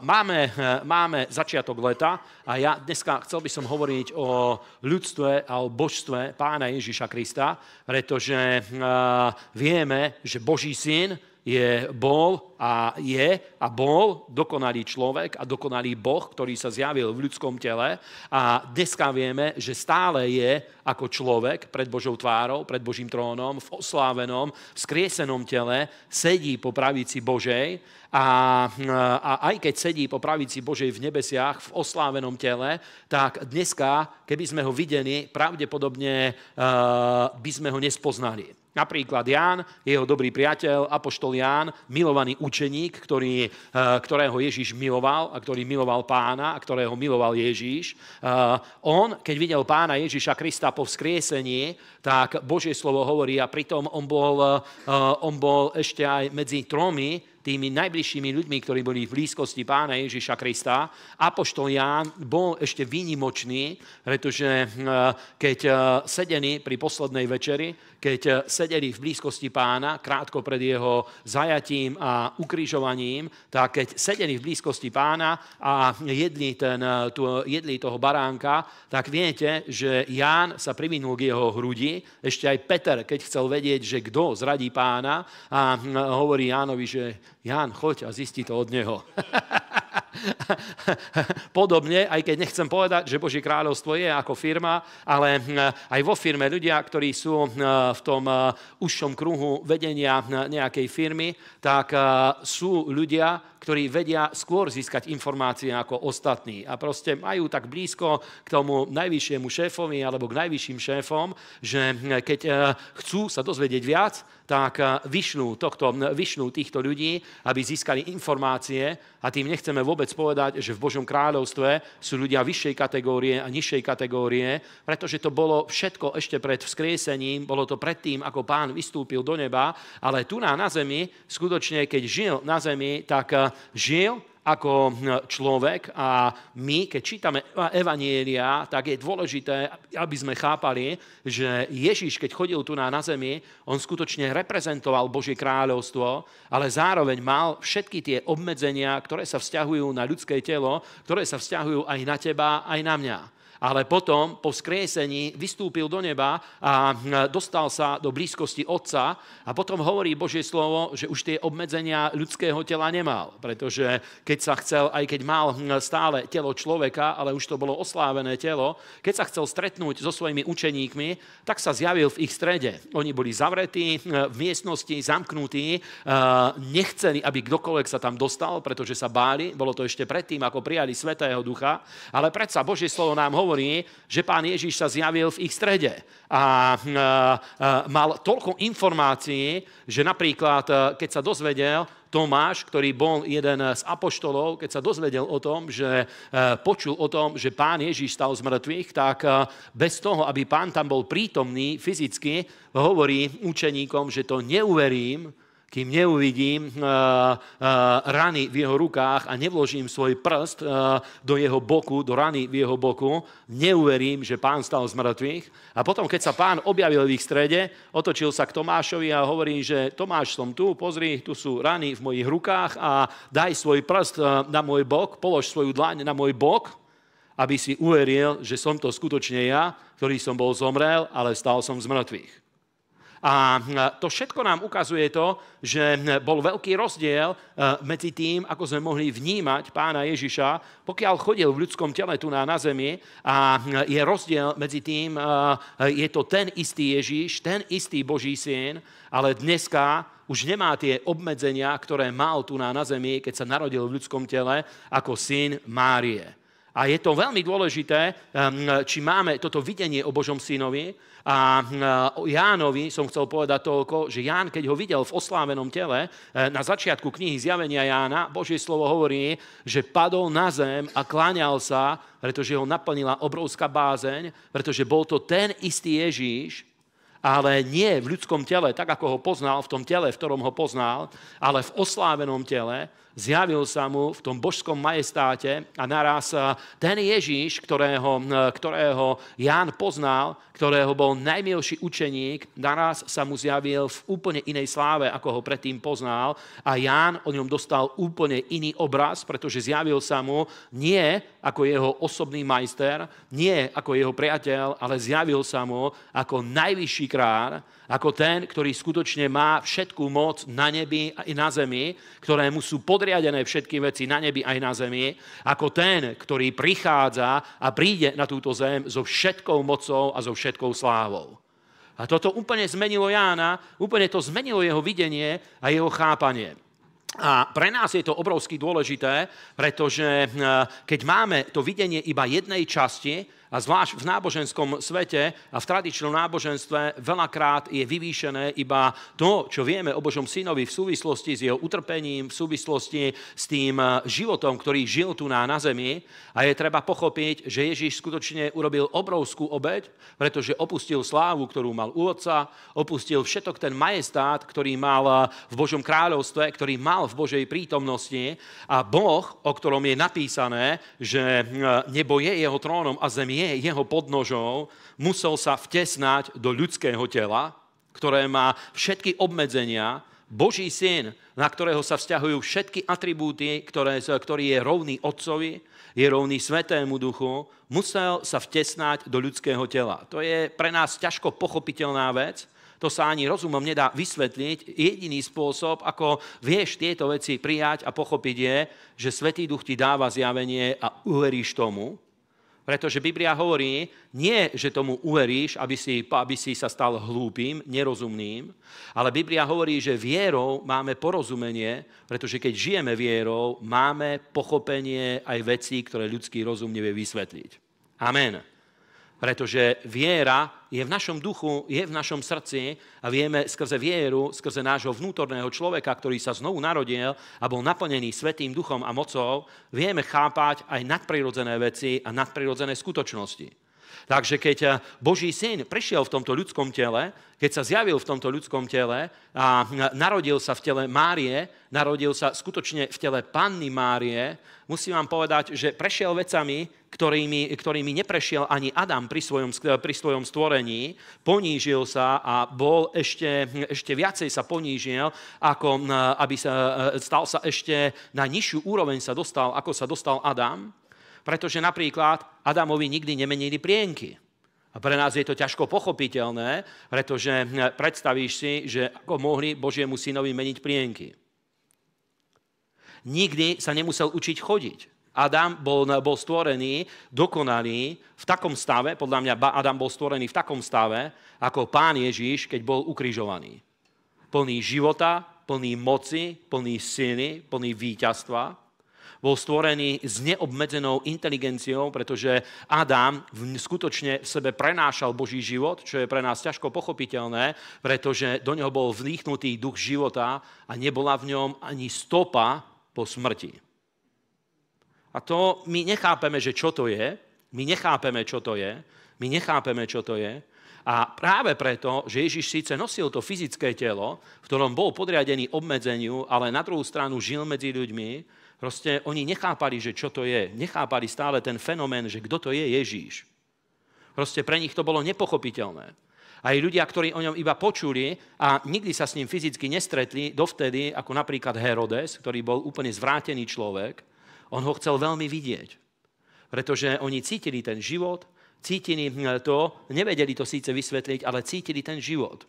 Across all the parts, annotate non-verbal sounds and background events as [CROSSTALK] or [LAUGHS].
Máme, máme začiatok leta a ja dneska chcel by som hovoriť o ľudstve a o božstve pána Ježiša Krista, pretože vieme, že Boží syn je, bol a je a bol dokonalý človek a dokonalý Boh, ktorý sa zjavil v ľudskom tele a dneska vieme, že stále je ako človek pred Božou tvárou, pred Božím trónom, v oslávenom, skriesenom tele, sedí po pravici Božej a, a aj keď sedí po pravici Božej v nebesiach, v oslávenom tele, tak dneska, keby sme ho videli, pravdepodobne uh, by sme ho nespoznali. Napríklad Ján, jeho dobrý priateľ, apoštol Ján, milovaný učeník, ktorý, eh, ktorého Ježíš miloval a ktorý miloval pána a ktorého miloval Ježíš. Eh, on, keď videl pána Ježíša Krista po vzkriesení, tak Božie slovo hovorí a pritom on bol, eh, on bol ešte aj medzi tromi, tými najbližšími ľuďmi, ktorí boli v blízkosti pána Ježiša Krista. Apoštol Ján bol ešte výnimočný, pretože hm, keď eh, sedeli pri poslednej večeri, keď eh, sedeli v blízkosti pána, krátko pred jeho zajatím a ukrižovaním, tak keď sedeli v blízkosti pána a jedli, ten, eh, tu, jedli toho baránka, tak viete, že Ján sa privinul k jeho hrudi, ešte aj Peter, keď chcel vedieť, že kto zradí pána a hm, hovorí Jánovi, že Ján, choď a zisti to od neho. [LAUGHS] [LAUGHS] Podobne, aj keď nechcem povedať, že Božie kráľovstvo je ako firma, ale hm, aj vo firme ľudia, ktorí sú hm, v tom hm, užšom kruhu vedenia nejakej firmy, tak sú ľudia, ktorí vedia skôr získať informácie ako ostatní. A proste majú tak blízko k tomu najvyššiemu šéfovi alebo k najvyšším šéfom, že keď chcú sa dozvedieť viac, tak vyšnú, tohto, vyšnú týchto ľudí, aby získali informácie a tým nechceme vôbec vôbec povedať, že v Božom kráľovstve sú ľudia vyššej kategórie a nižšej kategórie, pretože to bolo všetko ešte pred vzkriesením, bolo to predtým, ako pán vystúpil do neba, ale tu na, na zemi, skutočne keď žil na zemi, tak eh, žil ako hm, človek a my, keď čítame evanielia, tak je dôležité, aby sme chápali, že Ježiš, keď chodil tu na, na zemi, on skutočne reprezentoval Božie kráľovstvo, ale zároveň mal všetky tie obmedzenia, ktoré sa vzťahujú na ľudské telo, ktoré sa vzťahujú aj na teba, aj na mňa ale potom po skriesení vystúpil do neba a dostal sa do blízkosti Otca a potom hovorí Božie slovo, že už tie obmedzenia ľudského tela nemal, pretože keď sa chcel, aj keď mal hm, stále telo človeka, ale už to bolo oslávené telo, keď sa chcel stretnúť so svojimi učeníkmi, tak sa zjavil v ich strede. Oni boli zavretí hm, v miestnosti, zamknutí, e, nechceli, aby kdokoľvek sa tam dostal, pretože sa báli, bolo to ešte predtým, ako prijali Svetého Ducha, ale predsa Božie slovo nám hovorí, hovorí, že pán Ježiš sa zjavil v ich strede a e, e, mal toľko informácií, že napríklad, e, keď sa dozvedel, Tomáš, ktorý bol jeden z apoštolov, keď sa dozvedel o tom, že počul o tom, že pán Ježiš stal z mŕtvych, tak bez toho, aby pán tam bol prítomný fyzicky, hovorí učeníkom, že to neuverím, kým neuvidím eh, eh, rany v jeho rukách a nevložím svoj prst eh, do jeho boku, do rany v jeho boku, neuverím, že pán stal z mŕtvych. A potom, keď sa pán objavil v ich strede, otočil sa k Tomášovi a hovorí, že Tomáš, som tu, pozri, tu sú rany v mojich rukách a daj svoj prst na môj bok, polož svoju dlaň na môj bok, aby si uveril, že som to skutočne ja, ktorý som bol zomrel, ale stal som z mŕtvych. A hm, to všetko nám ukazuje to, že bol veľký rozdiel eh, medzi tým, ako sme mohli vnímať pána Ježiša, pokiaľ chodil v ľudskom tele tu na, na zemi a hm, je rozdiel medzi tým, eh, je to ten istý Ježiš, ten istý Boží syn, ale dneska už nemá tie obmedzenia, ktoré mal tu na, na zemi, keď sa narodil v ľudskom tele ako syn Márie. A je to veľmi dôležité, či máme toto videnie o Božom synovi. A Jánovi som chcel povedať toľko, že Ján, keď ho videl v oslávenom tele, na začiatku knihy Zjavenia Jána, Božie slovo hovorí, že padol na zem a kláňal sa, pretože ho naplnila obrovská bázeň, pretože bol to ten istý Ježíš, ale nie v ľudskom tele, tak ako ho poznal, v tom tele, v ktorom ho poznal, ale v oslávenom tele, zjavil sa mu v tom božskom majestáte a naraz eh, ten Ježíš, ktorého, eh, ktorého Ján poznal, ktorého bol najmilší učeník, naraz sa mu zjavil v úplne inej sláve, ako ho predtým poznal a Ján o ňom dostal úplne iný obraz, pretože zjavil sa mu nie ako jeho osobný majster, nie ako jeho priateľ, ale zjavil sa mu ako najvyšší král, ako ten, ktorý skutočne má všetkú moc na nebi i na zemi, ktorému sú podriadené všetky veci na nebi aj na zemi, ako ten, ktorý prichádza a príde na túto zem so všetkou mocou a so všetkou slávou. A toto úplne zmenilo Jána, úplne to zmenilo jeho videnie a jeho chápanie. A pre nás je to obrovsky dôležité, pretože eh, keď máme to videnie iba jednej časti, a zvlášť v náboženskom svete a v tradičnom náboženstve veľakrát je vyvýšené iba to, čo vieme o Božom synovi v súvislosti s jeho utrpením, v súvislosti s tým eh, životom, ktorý žil tu na, na zemi. A je treba pochopiť, že Ježíš skutočne urobil obrovskú obeď, pretože opustil slávu, ktorú mal u otca, opustil všetok ten majestát, ktorý mal eh, v Božom kráľovstve, ktorý mal v Božej prítomnosti. A Boh, o ktorom je napísané, že eh, nebo je jeho trónom a zemi je jeho podnožou, musel sa vtesnať do ľudského tela, ktoré má všetky obmedzenia, Boží syn, na ktorého sa vzťahujú všetky atribúty, ktoré, ktorý je rovný otcovi, je rovný svetému duchu, musel sa vtesnať do ľudského tela. To je pre nás ťažko pochopiteľná vec, to sa ani rozumom nedá vysvetliť. Jediný spôsob, ako vieš tieto veci prijať a pochopiť je, že Svetý duch ti dáva zjavenie a uveríš tomu, pretože Biblia hovorí, nie, že tomu uveríš, aby si, aby si sa stal hlúpým, nerozumným, ale Biblia hovorí, že vierou máme porozumenie, pretože keď žijeme vierou, máme pochopenie aj vecí, ktoré ľudský rozum nevie vysvetliť. Amen. Pretože viera je v našom duchu, je v našom srdci a vieme skrze vieru, skrze nášho vnútorného človeka, ktorý sa znovu narodil a bol naplnený Svetým duchom a mocou, vieme chápať aj nadprirodzené veci a nadprirodzené skutočnosti. Takže keď eh, Boží syn prišiel v tomto ľudskom tele, keď sa zjavil v tomto ľudskom tele a narodil sa v tele Márie, narodil sa skutočne v tele Panny Márie, musím vám povedať, že prešiel vecami, ktorými, ktorými neprešiel ani Adam pri svojom, pri svojom stvorení, ponížil sa a bol ešte, ešte viacej sa ponížil, ako e, aby sa, e, stal sa ešte na nižšiu úroveň sa dostal, ako sa dostal Adam, pretože napríklad Adamovi nikdy nemenili prienky. A pre nás je to ťažko pochopiteľné, pretože e, predstavíš si, že ako mohli Božiemu synovi meniť prienky. Nikdy sa nemusel učiť chodiť. Adam bol, bol stvorený dokonalý v takom stave, podľa mňa Adam bol stvorený v takom stave, ako pán Ježíš, keď bol ukrižovaný. Plný života, plný moci, plný sily, plný víťazstva. Bol stvorený s neobmedzenou inteligenciou, pretože Adam skutočne v sebe prenášal Boží život, čo je pre nás ťažko pochopiteľné, pretože do neho bol vdýchnutý duch života a nebola v ňom ani stopa po smrti. A to my nechápeme, že čo to je. My nechápeme, čo to je. My nechápeme, čo to je. A práve preto, že Ježiš síce nosil to fyzické telo, v ktorom bol podriadený obmedzeniu, ale na druhú stranu žil medzi ľuďmi, proste oni nechápali, že čo to je. Nechápali stále ten fenomén, že kto to je Ježiš. Proste pre nich to bolo nepochopiteľné. Aj ľudia, ktorí o ňom iba počuli a nikdy sa s ním fyzicky nestretli, dovtedy, ako napríklad Herodes, ktorý bol úplne zvrátený človek, on ho chcel veľmi vidieť, pretože oni cítili ten život, cítili hm, to, nevedeli to síce vysvetliť, ale cítili ten život.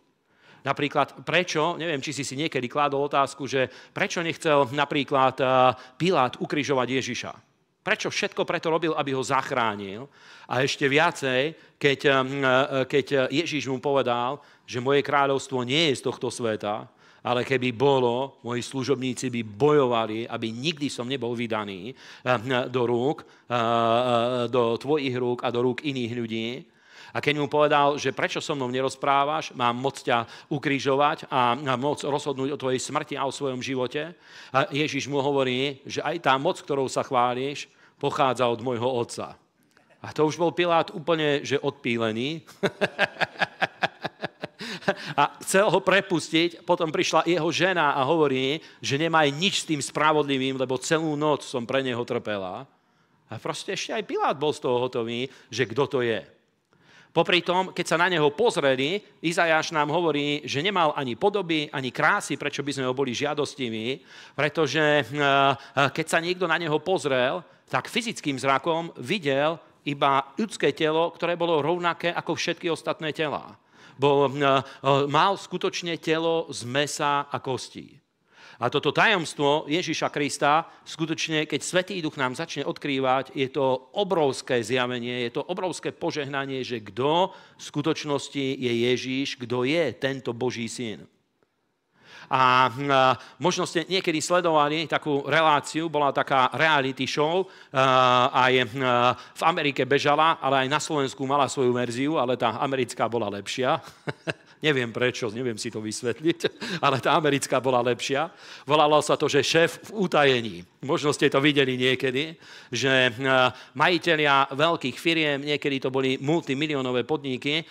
Napríklad prečo, neviem, či si si niekedy kládol otázku, že prečo nechcel napríklad eh, Pilát ukrižovať Ježiša. Prečo všetko preto robil, aby ho zachránil? A ešte viacej, keď, hm, eh, keď Ježiš mu povedal, že moje kráľovstvo nie je z tohto sveta, ale keby bolo, moji služobníci by bojovali, aby nikdy som nebol vydaný eh, hm, do rúk, eh, eh, do tvojich rúk a do rúk iných ľudí. A keď mu povedal, že prečo so mnou nerozprávaš, mám moc ťa ukrižovať a moc rozhodnúť o tvojej smrti a o svojom živote, a Ježiš mu hovorí, že aj tá moc, ktorou sa chváliš, pochádza od môjho otca. A to už bol Pilát úplne, že odpílený. [LAUGHS] a chcel ho prepustiť. Potom prišla jeho žena a hovorí, že nemá nič s tým spravodlivým, lebo celú noc som pre neho trpela. A proste ešte aj Pilát bol z toho hotový, že kto to je. Popri tom, keď sa na neho pozreli, Izajáš nám hovorí, že nemal ani podoby, ani krásy, prečo by sme ho boli žiadostiví, pretože eh, keď sa niekto na neho pozrel, tak fyzickým zrakom videl iba ľudské telo, ktoré bolo rovnaké ako všetky ostatné telá bol, eh, mal skutočne telo z mesa a kostí. A toto tajomstvo Ježiša Krista, skutočne, keď Svetý Duch nám začne odkrývať, je to obrovské zjavenie, je to obrovské požehnanie, že kto v skutočnosti je Ježiš, kto je tento Boží syn. Hm, a možno ste niekedy sledovali takú reláciu, bola taká reality show, e, aj hm, e, v Amerike bežala, ale aj na Slovensku mala svoju verziu, ale tá americká bola lepšia. [LAUGHS] Neviem prečo, neviem si to vysvetliť, [LAUGHS] ale tá americká bola lepšia. Volalo sa to, že šéf v utajení. Možno ste to videli niekedy, že e, majiteľia veľkých firiem, niekedy to boli multimilionové podniky, e,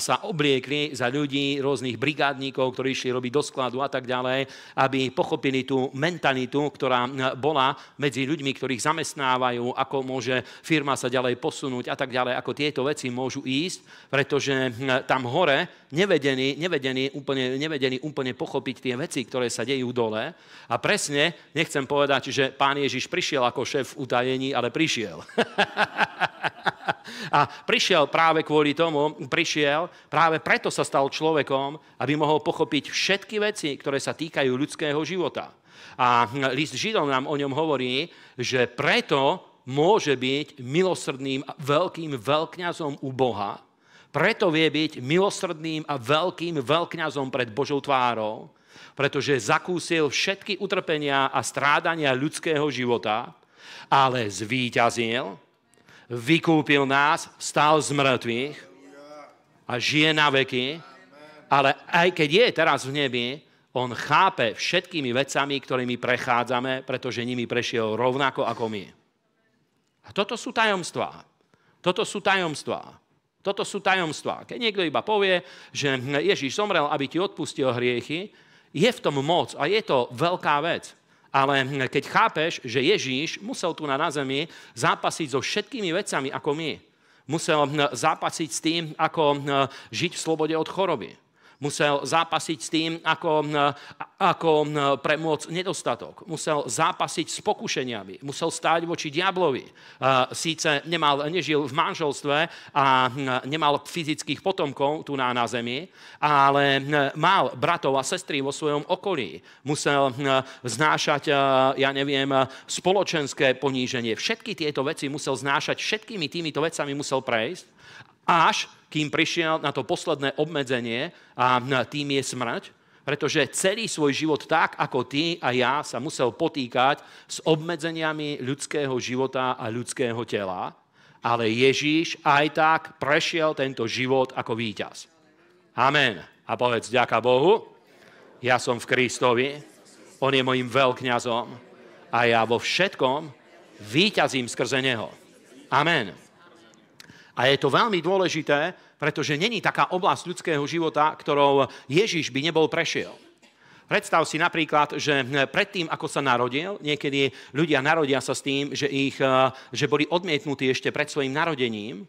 sa obliekli za ľudí, rôznych brigádníkov, ktorí išli robiť do skladu a tak ďalej, aby pochopili tú mentalitu, ktorá e, bola medzi ľuďmi, ktorých zamestnávajú, ako môže firma sa ďalej posunúť a tak ďalej, ako tieto veci môžu ísť, pretože tam hore nevedia, Nevedený nevedený, úplne, nevedený úplne pochopiť tie veci, ktoré sa dejú dole. A presne, nechcem povedať, že pán Ježiš prišiel ako šéf v utajení, ale prišiel. [LAUGHS] a prišiel práve kvôli tomu, prišiel, práve preto sa stal človekom, aby mohol pochopiť všetky veci, ktoré sa týkajú ľudského života. A list Židov nám o ňom hovorí, že preto môže byť milosrdným veľkým veľkňazom u Boha, preto vie byť milosrdným a veľkým veľkňazom pred Božou tvárou, pretože zakúsil všetky utrpenia a strádania ľudského života, ale zvíťazil, vykúpil nás, stal z mŕtvych a žije na veky, ale aj keď je teraz v nebi, on chápe všetkými vecami, ktorými prechádzame, pretože nimi prešiel rovnako ako my. A toto sú tajomstvá. Toto sú tajomstvá. Toto sú tajomstvá. Keď niekto iba povie, že Ježíš zomrel, aby ti odpustil hriechy, je v tom moc a je to veľká vec. Ale keď chápeš, že Ježíš musel tu na zemi zápasiť so všetkými vecami ako my, musel zápasiť s tým, ako eh, žiť v slobode od choroby Musel zápasiť s tým, ako, eh, ako eh, premôcť nedostatok. Musel zápasiť s pokušeniami. Musel stáť voči diablovi. Eh, síce nemal, nežil v manželstve a nemal fyzických potomkov tu na, na zemi, ale mal bratov a sestry vo svojom okolí. Musel znášať, ja neviem, spoločenské poníženie. Všetky tieto veci musel znášať, všetkými týmito vecami musel prejsť, až kým prišiel na to posledné obmedzenie a tým je smrť, pretože celý svoj život tak ako ty a ja sa musel potýkať s obmedzeniami ľudského života a ľudského tela, ale Ježíš aj tak prešiel tento život ako víťaz. Amen. A povedz, ďaká Bohu, ja som v Kristovi, On je mojim veľkňazom a ja vo všetkom víťazím skrze Neho. Amen. A je to veľmi dôležité, pretože není taká oblasť ľudského života, ktorou Ježiš by nebol prešiel. Predstav si napríklad, že predtým, ako sa narodil, niekedy ľudia narodia sa s tým, že, ich, eh, že boli odmietnutí ešte pred svojim narodením. Eh,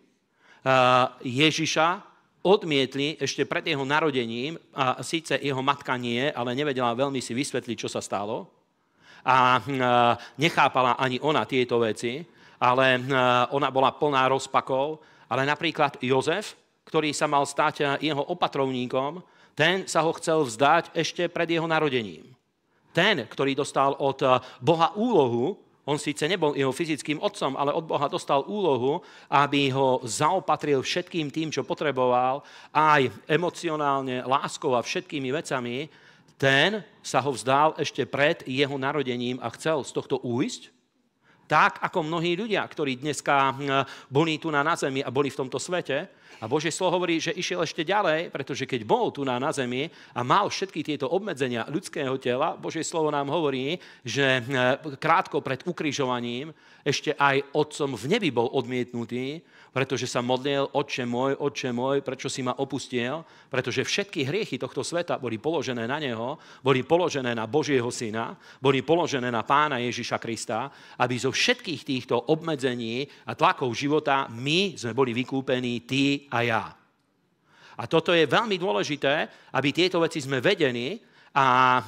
Ježiša odmietli ešte pred jeho narodením, a síce jeho matka nie, ale nevedela veľmi si vysvetliť, čo sa stalo. A eh, nechápala ani ona tieto veci, ale ona bola plná rozpakov ale napríklad Jozef, ktorý sa mal stať eh, jeho opatrovníkom, ten sa ho chcel vzdať ešte pred jeho narodením. Ten, ktorý dostal od eh, Boha úlohu, on síce nebol jeho fyzickým otcom, ale od Boha dostal úlohu, aby ho zaopatril všetkým tým, čo potreboval, aj emocionálne, láskou a všetkými vecami. Ten sa ho vzdal ešte pred jeho narodením a chcel z tohto újsť, tak ako mnohí ľudia, ktorí dneska eh, boli tu na zemi a boli v tomto svete, a Božie slovo hovorí, že išiel ešte ďalej, pretože keď bol tu na, na zemi a mal všetky tieto obmedzenia ľudského tela, Božie slovo nám hovorí, že e, krátko pred ukrižovaním ešte aj otcom v nebi bol odmietnutý, pretože sa modlil, oče môj, oče môj, prečo si ma opustil, pretože všetky hriechy tohto sveta boli položené na neho, boli položené na Božieho syna, boli položené na pána Ježiša Krista, aby zo všetkých týchto obmedzení a tlakov života my sme boli vykúpení tí, a ja. A toto je veľmi dôležité, aby tieto veci sme vedení a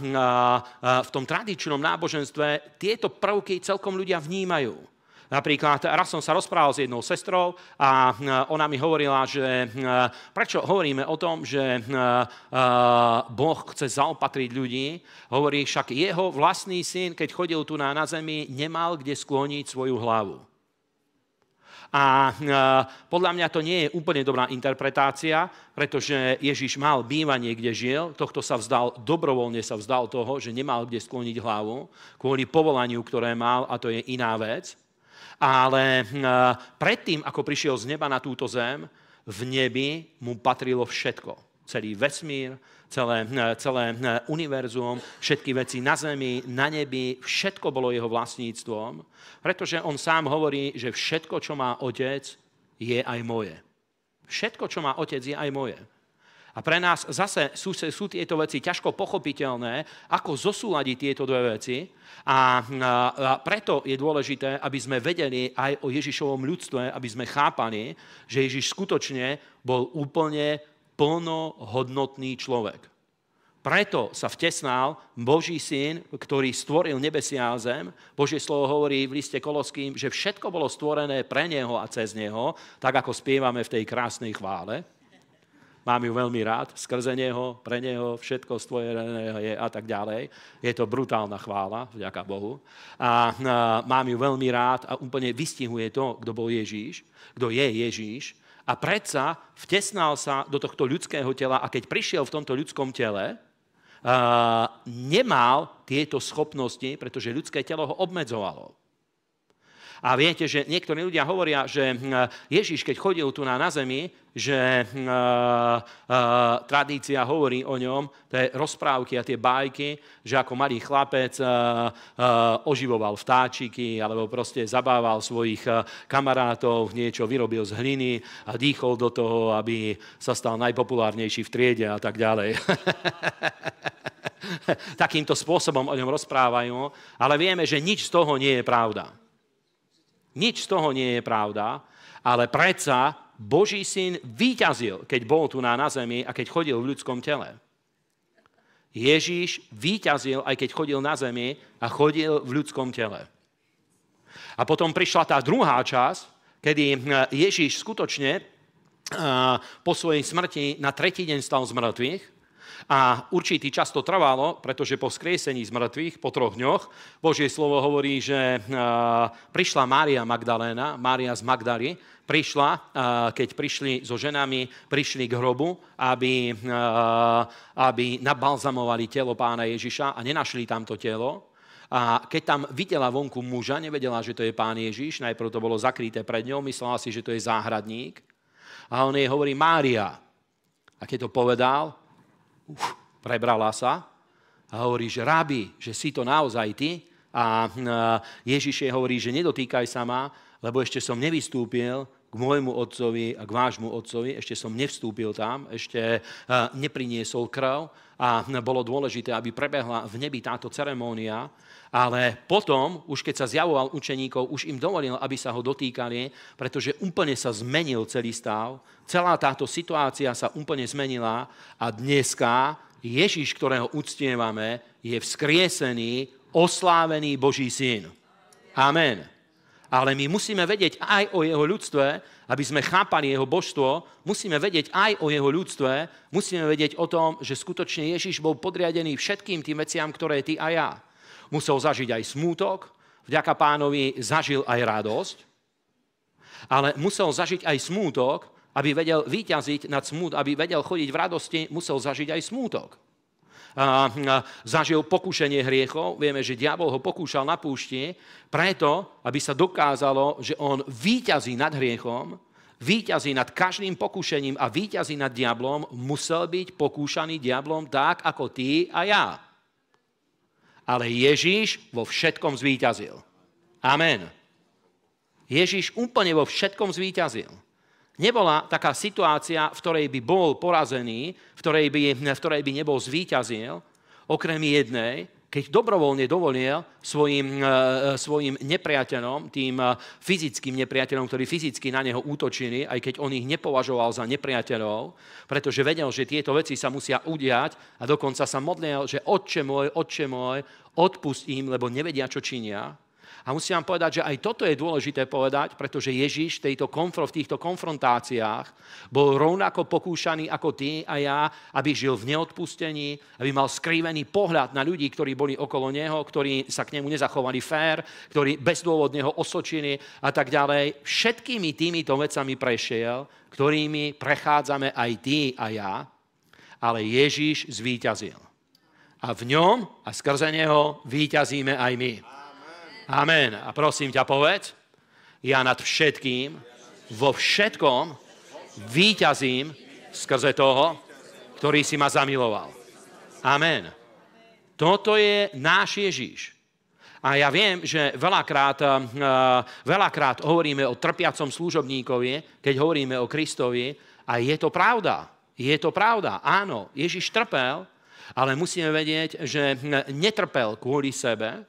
v tom tradičnom náboženstve tieto prvky celkom ľudia vnímajú. Napríklad raz som sa rozprával s jednou sestrou a ona mi hovorila, že prečo hovoríme o tom, že Boh chce zaopatriť ľudí. Hovorí však jeho vlastný syn, keď chodil tu na, na zemi, nemal kde skloniť svoju hlavu. A e, podľa mňa to nie je úplne dobrá interpretácia, pretože Ježiš mal bývanie, kde žil, tohto sa vzdal, dobrovoľne sa vzdal toho, že nemal kde skloniť hlavu, kvôli povolaniu, ktoré mal, a to je iná vec. Ale e, predtým, ako prišiel z neba na túto zem, v nebi mu patrilo všetko celý vesmír, celé, celé eh, univerzum, všetky veci na zemi, na nebi, všetko bolo jeho vlastníctvom, pretože on sám hovorí, že všetko, čo má otec, je aj moje. Všetko, čo má otec, je aj moje. A pre nás zase sú, sú tieto veci ťažko pochopiteľné, ako zosúľadiť tieto dve veci. A, a, a preto je dôležité, aby sme vedeli aj o Ježišovom ľudstve, aby sme chápali, že Ježiš skutočne bol úplne plnohodnotný človek. Preto sa vtesnal Boží syn, ktorý stvoril nebesia a zem. Božie slovo hovorí v liste Koloským, že všetko bolo stvorené pre neho a cez neho, tak ako spievame v tej krásnej chvále. Mám ju veľmi rád, skrze neho, pre neho, všetko stvorené je a tak ďalej. Je to brutálna chvála, vďaka Bohu. A, a mám ju veľmi rád a úplne vystihuje to, kto bol Ježíš, kto je Ježíš a predsa vtesnal sa do tohto ľudského tela a keď prišiel v tomto ľudskom tele, eh, nemal tieto schopnosti, pretože ľudské telo ho obmedzovalo. A viete, že niektorí ľudia hovoria, že hm, Ježiš, keď chodil tu na, na zemi, že uh, uh, tradícia hovorí o ňom, je rozprávky a tie bájky, že ako malý chlapec uh, oživoval vtáčiky alebo proste zabával svojich kamarátov, niečo vyrobil z hliny a dýchol do toho, aby sa stal najpopulárnejší v triede a tak ďalej. [LAUGHS] Takýmto spôsobom o ňom rozprávajú, ale vieme, že nič z toho nie je pravda. Nič z toho nie je pravda, ale predsa Boží syn výťazil, keď bol tu na, na zemi a keď chodil v ľudskom tele. Ježíš výťazil, aj keď chodil na zemi a chodil v ľudskom tele. A potom prišla tá druhá časť, kedy hm, Ježíš skutočne po svojej smrti na tretí deň stal z mŕtvych a určitý čas to trvalo, pretože po skriesení z mŕtvych, po troch dňoch, Božie slovo hovorí, že e, prišla Mária Magdaléna, Mária z Magdaly, prišla, e, keď prišli so ženami, prišli k hrobu, aby, e, aby nabalzamovali telo pána Ježiša a nenašli tam to telo, a keď tam videla vonku muža, nevedela, že to je pán Ježiš, najprv to bolo zakryté pred ňou, myslela si, že to je záhradník. A on jej hovorí, Mária. A keď to povedal, uf, prebrala sa a hovorí, že rabi, že si to naozaj ty. A Ježiš jej hovorí, že nedotýkaj sa ma, lebo ešte som nevystúpil k môjmu otcovi a k vášmu otcovi, ešte som nevstúpil tam, ešte e, nepriniesol krv a bolo dôležité, aby prebehla v nebi táto ceremónia, ale potom, už keď sa zjavoval učeníkov, už im dovolil, aby sa ho dotýkali, pretože úplne sa zmenil celý stav, celá táto situácia sa úplne zmenila a dneska Ježiš, ktorého uctievame, je vzkriesený, oslávený Boží syn. Amen. Ale my musíme vedieť aj o jeho ľudstve, aby sme chápali jeho božstvo, musíme vedieť aj o jeho ľudstve, musíme vedieť o tom, že skutočne Ježiš bol podriadený všetkým tým veciam, ktoré ty a ja musel zažiť aj smútok, vďaka pánovi zažil aj radosť, ale musel zažiť aj smútok, aby vedel výťaziť nad smút, aby vedel chodiť v radosti, musel zažiť aj smútok. A, a, zažil pokušenie hriechov. Vieme, že diabol ho pokúšal na púšti preto, aby sa dokázalo, že on výťazí nad hriechom, výťazí nad každým pokušením a výťazí nad diablom, musel byť pokúšaný diablom tak, ako ty a ja ale Ježíš vo všetkom zvíťazil. Amen. Ježíš úplne vo všetkom zvíťazil. Nebola taká situácia, v ktorej by bol porazený, v ktorej by, v ktorej by nebol zvíťazil, okrem jednej, keď dobrovoľne dovolil svojim, e, e, svojim nepriateľom, tým e, fyzickým nepriateľom, ktorí fyzicky na neho útočili, aj keď on ich nepovažoval za nepriateľov, pretože vedel, že tieto veci sa musia udiať a dokonca sa modlil, že Otče môj, Otče môj, odpust im, lebo nevedia, čo činia, a musím vám povedať, že aj toto je dôležité povedať, pretože Ježiš v, tejto konfro, v týchto konfrontáciách bol rovnako pokúšaný ako ty a ja, aby žil v neodpustení, aby mal skrivený pohľad na ľudí, ktorí boli okolo neho, ktorí sa k nemu nezachovali fér, ktorí bezdôvodne ho osočili a tak ďalej. Všetkými týmito vecami prešiel, ktorými prechádzame aj ty a ja, ale Ježiš zvíťazil. A v ňom a skrze neho výťazíme aj my. Amen. A prosím ťa, povedz, ja nad všetkým, vo všetkom výťazím skrze toho, ktorý si ma zamiloval. Amen. Toto je náš Ježíš. A ja viem, že veľakrát, eh, eh, veľakrát hovoríme o trpiacom služobníkovi, keď hovoríme o Kristovi, a je to pravda. Je to pravda. Áno, Ježiš trpel, ale musíme vedieť, že netrpel kvôli sebe,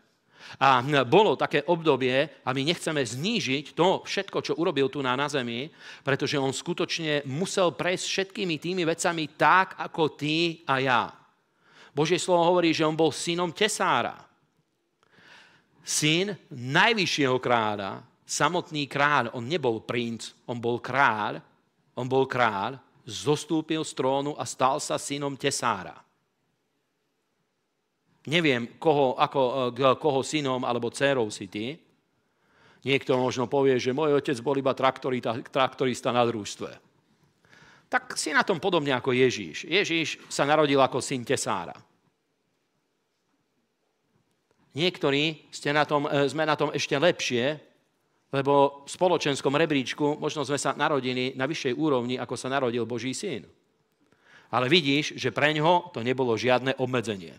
a bolo také obdobie, a my nechceme znížiť to všetko, čo urobil tu na, na zemi, pretože on skutočne musel prejsť všetkými tými vecami tak, ako ty a ja. Božie slovo hovorí, že on bol synom tesára. Syn najvyššieho kráľa, samotný kráľ, on nebol princ, on bol kráľ, on bol kráľ, zostúpil z trónu a stal sa synom tesára. Neviem, koho, ako, eh, koho synom alebo dcerou si ty. Niekto možno povie, že môj otec bol iba traktorita, traktorista na družstve. Tak si na tom podobne ako Ježíš. Ježíš sa narodil ako syn tesára. Niektorí ste na tom, eh, sme na tom ešte lepšie, lebo v spoločenskom rebríčku možno sme sa narodili na vyššej úrovni, ako sa narodil Boží syn. Ale vidíš, že pre ňoho to nebolo žiadne obmedzenie.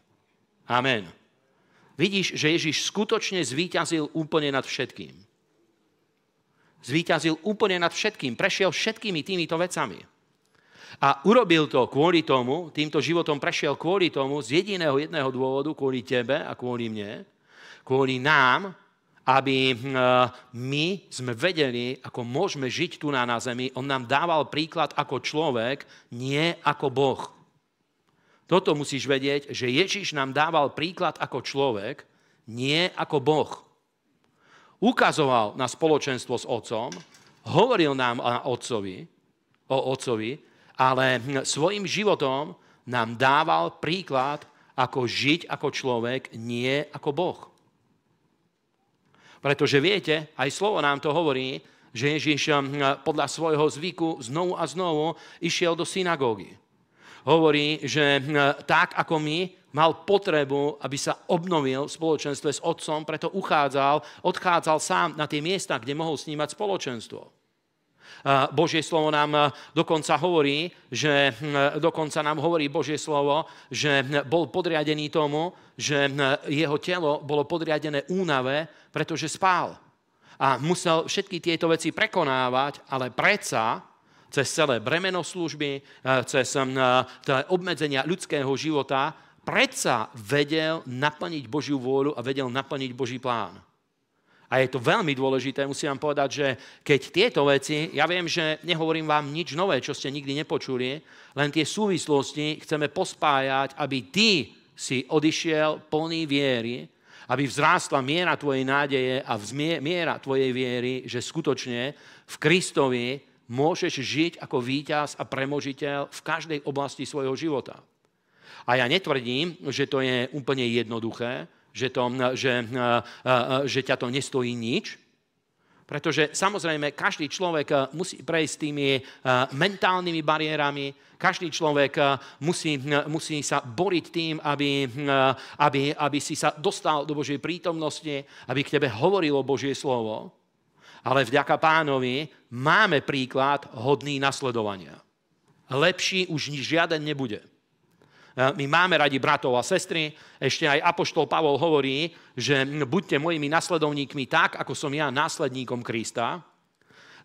Amen. Vidíš, že Ježiš skutočne zvíťazil úplne nad všetkým. Zvíťazil úplne nad všetkým. Prešiel všetkými týmito vecami. A urobil to kvôli tomu, týmto životom prešiel kvôli tomu z jediného jedného dôvodu, kvôli tebe a kvôli mne, kvôli nám, aby hm, eh, my sme vedeli, ako môžeme žiť tu na zemi. On nám dával príklad ako človek, nie ako Boh. Toto musíš vedieť, že Ježiš nám dával príklad ako človek, nie ako Boh. Ukazoval na spoločenstvo s Otcom, hovoril nám o Otcovi, o Otcovi, ale hm, svojim životom nám dával príklad, ako žiť ako človek, nie ako Boh. Pretože viete, aj slovo nám to hovorí, že Ježiš hm, podľa svojho zvyku znovu a znovu išiel do synagógy hovorí, že e, tak ako my, mal potrebu, aby sa obnovil v spoločenstve s otcom, preto uchádzal, odchádzal sám na tie miesta, kde mohol snímať spoločenstvo. E, Božie slovo nám e, dokonca hovorí, že, hm, dokonca nám hovorí Božie slovo, že hm, bol podriadený tomu, že hm, jeho telo bolo podriadené únave, pretože spál. A musel všetky tieto veci prekonávať, ale predsa cez celé bremeno služby, eh, cez eh, obmedzenia ľudského života, predsa vedel naplniť Božiu vôľu a vedel naplniť Boží plán. A je to veľmi dôležité, musím vám povedať, že keď tieto veci, ja viem, že nehovorím vám nič nové, čo ste nikdy nepočuli, len tie súvislosti chceme pospájať, aby ty si odišiel plný viery, aby vzrástla miera tvojej nádeje a miera tvojej viery, že skutočne v Kristovi môžeš žiť ako víťaz a premožiteľ v každej oblasti svojho života. A ja netvrdím, že to je úplne jednoduché, že, to, že, že ťa to nestojí nič, pretože samozrejme každý človek musí prejsť tými mentálnymi bariérami, každý človek musí, musí sa boriť tým, aby, aby, aby si sa dostal do Božej prítomnosti, aby k tebe hovorilo Božie slovo ale vďaka pánovi máme príklad hodný nasledovania. Lepší už žiaden nebude. E, my máme radi bratov a sestry. Ešte aj Apoštol Pavol hovorí, že buďte mojimi nasledovníkmi tak, ako som ja následníkom Krista.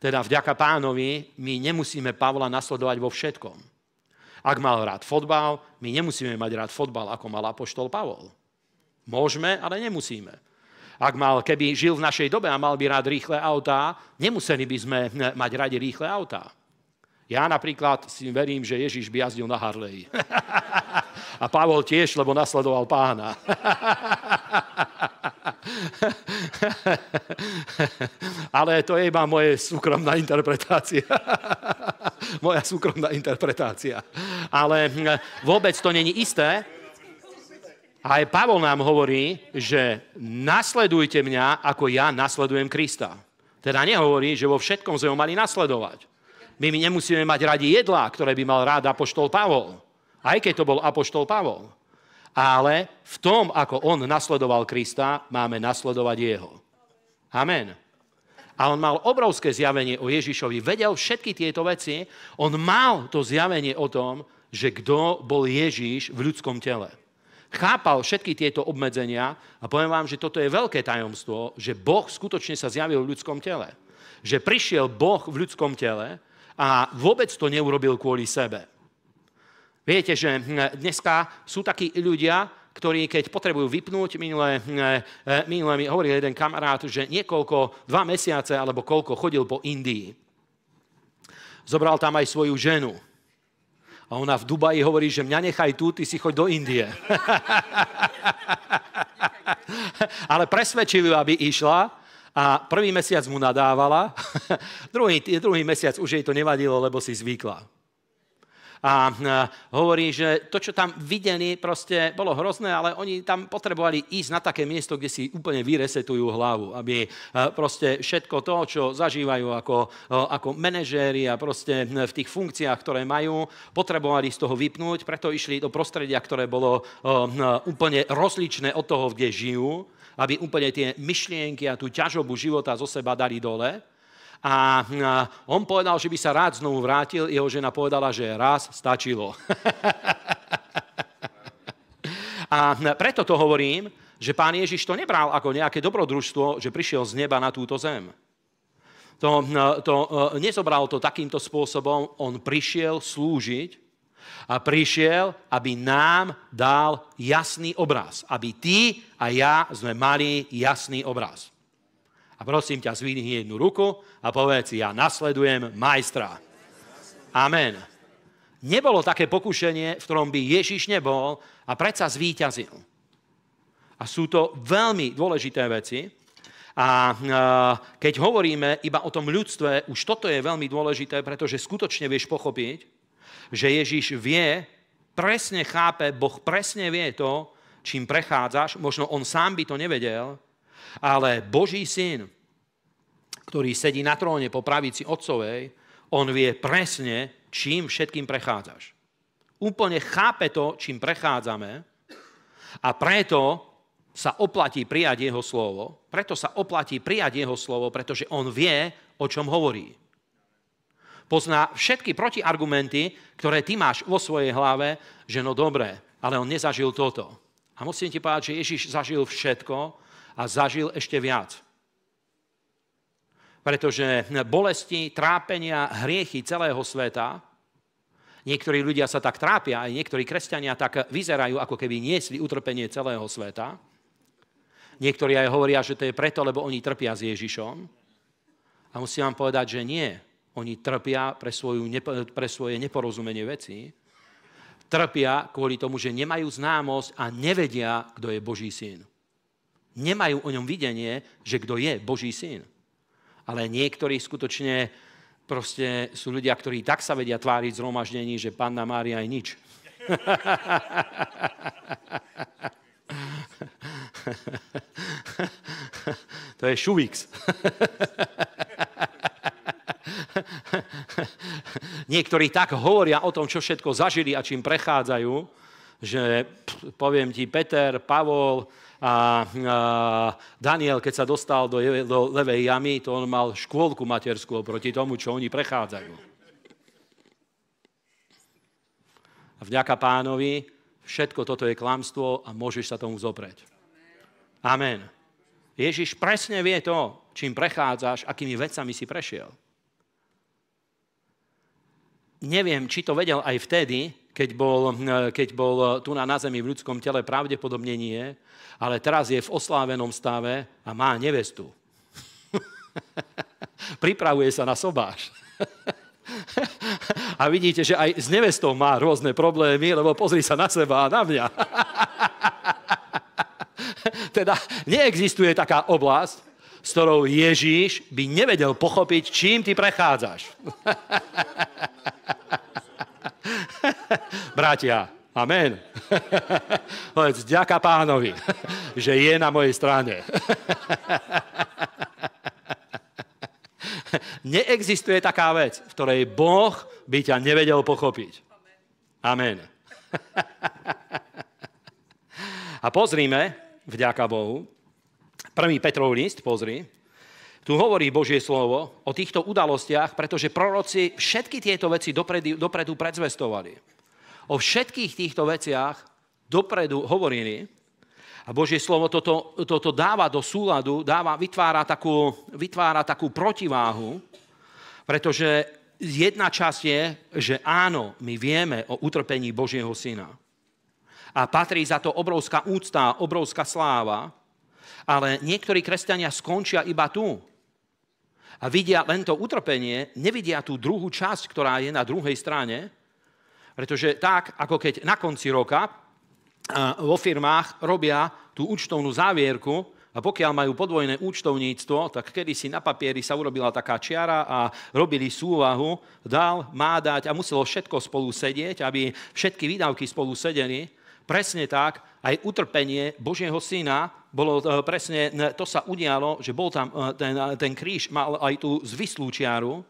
Teda vďaka pánovi my nemusíme Pavla nasledovať vo všetkom. Ak mal rád fotbal, my nemusíme mať rád fotbal, ako mal Apoštol Pavol. Môžeme, ale nemusíme ak mal, keby žil v našej dobe a mal by rád rýchle autá, nemuseli by sme e, mať radi rýchle autá. Ja napríklad si verím, že Ježiš by jazdil na Harley. [LAUGHS] a Pavol tiež, lebo nasledoval pána. [LAUGHS] Ale to je iba moje súkromná interpretácia. [LAUGHS] Moja súkromná interpretácia. Ale e, vôbec to není isté, a aj Pavol nám hovorí, že nasledujte mňa, ako ja nasledujem Krista. Teda nehovorí, že vo všetkom sme ho mali nasledovať. My, my nemusíme mať radi jedlá, ktoré by mal rád apoštol Pavol. Aj keď to bol apoštol Pavol. Ale v tom, ako on nasledoval Krista, máme nasledovať jeho. Amen. A on mal obrovské zjavenie o Ježišovi. Vedel všetky tieto veci. On mal to zjavenie o tom, že kto bol Ježiš v ľudskom tele chápal všetky tieto obmedzenia a poviem vám, že toto je veľké tajomstvo, že Boh skutočne sa zjavil v ľudskom tele. Že prišiel Boh v ľudskom tele a vôbec to neurobil kvôli sebe. Viete, že hm, dneska sú takí ľudia, ktorí keď potrebujú vypnúť, minule, hm, e, minule mi hovoril jeden kamarát, že niekoľko, dva mesiace alebo koľko chodil po Indii. Zobral tam aj svoju ženu a ona v Dubaji hovorí, že mňa nechaj tu, ty si choď do Indie. [LAUGHS] Ale presvedčili, aby išla a prvý mesiac mu nadávala, [LAUGHS] druhý, druhý mesiac už jej to nevadilo, lebo si zvykla a e, hovorí, že to, čo tam videli, proste bolo hrozné, ale oni tam potrebovali ísť na také miesto, kde si úplne vyresetujú hlavu, aby e, proste všetko to, čo zažívajú ako, e, ako manažéri a proste v tých funkciách, ktoré majú, potrebovali z toho vypnúť, preto išli do prostredia, ktoré bolo úplne rozličné od toho, kde žijú, aby úplne tie myšlienky a tú ťažobu života zo seba dali dole a on povedal, že by sa rád znovu vrátil. Jeho žena povedala, že raz stačilo. [LAUGHS] a preto to hovorím, že pán Ježiš to nebral ako nejaké dobrodružstvo, že prišiel z neba na túto zem. To, no, to, e, nezobral to takýmto spôsobom, on prišiel slúžiť a prišiel, aby nám dal jasný obraz. Aby ty a ja sme mali jasný obraz. A prosím ťa, zvýhni jednu ruku a povedz si, ja nasledujem majstra. Amen. Nebolo také pokušenie, v ktorom by Ježiš nebol a predsa zvíťazil. A sú to veľmi dôležité veci. A e, keď hovoríme iba o tom ľudstve, už toto je veľmi dôležité, pretože skutočne vieš pochopiť, že Ježiš vie, presne chápe, Boh presne vie to, čím prechádzaš, možno on sám by to nevedel, ale Boží syn, ktorý sedí na tróne po pravici otcovej, on vie presne, čím všetkým prechádzaš. Úplne chápe to, čím prechádzame a preto sa oplatí prijať jeho slovo, preto sa oplatí prijať jeho slovo, pretože on vie, o čom hovorí. Pozná všetky protiargumenty, ktoré ty máš vo svojej hlave, že no dobre, ale on nezažil toto. A musím ti povedať, že Ježiš zažil všetko, a zažil ešte viac. Pretože bolesti, trápenia, hriechy celého sveta, niektorí ľudia sa tak trápia, aj niektorí kresťania tak vyzerajú, ako keby niesli utrpenie celého sveta. Niektorí aj hovoria, že to je preto, lebo oni trpia s Ježišom. A musím vám povedať, že nie. Oni trpia pre, svoju, pre svoje neporozumenie veci. Trpia kvôli tomu, že nemajú známosť a nevedia, kto je Boží syn nemajú o ňom videnie, že kto je Boží syn. Ale niektorí skutočne proste sú ľudia, ktorí tak sa vedia tváriť zhromaždení, že Panna Mária je nič. [LAUGHS] to je šuvix. [LAUGHS] Niektorí tak hovoria o tom, čo všetko zažili a čím prechádzajú, že pff, poviem ti, Peter, Pavol, a, Daniel, keď sa dostal do, do levej jamy, to on mal škôlku materskú proti tomu, čo oni prechádzajú. A vďaka pánovi, všetko toto je klamstvo a môžeš sa tomu zoprieť. Amen. Ježiš presne vie to, čím prechádzaš, akými vecami si prešiel. Neviem, či to vedel aj vtedy, keď bol, e, keď bol e, tu na, na zemi v ľudskom tele, pravdepodobne nie, ale teraz je v oslávenom stave a má nevestu. [LAUGHS] Pripravuje sa na sobáš. [LAUGHS] a vidíte, že aj s nevestou má rôzne problémy, lebo pozri sa na seba a na mňa. [LAUGHS] teda neexistuje taká oblasť, s ktorou Ježíš by nevedel pochopiť, čím ty prechádzaš bratia. Amen. [LAUGHS] Povedz, ďaká pánovi, [LAUGHS] že je na mojej strane. [LAUGHS] Neexistuje taká vec, v ktorej Boh by ťa nevedel pochopiť. Amen. A pozrime, vďaka Bohu, prvý Petrov list, pozri, tu hovorí Božie slovo o týchto udalostiach, pretože proroci všetky tieto veci dopredu, dopredu predzvestovali o všetkých týchto veciach dopredu hovorili a Božie slovo toto, toto dáva do súladu, dáva, vytvára, takú, vytvára takú protiváhu, pretože jedna časť je, že áno, my vieme o utrpení Božieho syna. A patrí za to obrovská úcta, obrovská sláva, ale niektorí kresťania skončia iba tu. A vidia len to utrpenie, nevidia tú druhú časť, ktorá je na druhej strane, pretože tak, ako keď na konci roka vo firmách robia tú účtovnú závierku, a pokiaľ majú podvojné účtovníctvo, tak kedysi na papieri sa urobila taká čiara a robili súvahu, dal, má dať a muselo všetko spolu sedieť, aby všetky výdavky spolu sedeli. Presne tak, aj utrpenie Božieho syna bolo e, presne, e, to sa udialo, že bol tam e, ten, ten kríž, mal aj tú zvislú čiaru,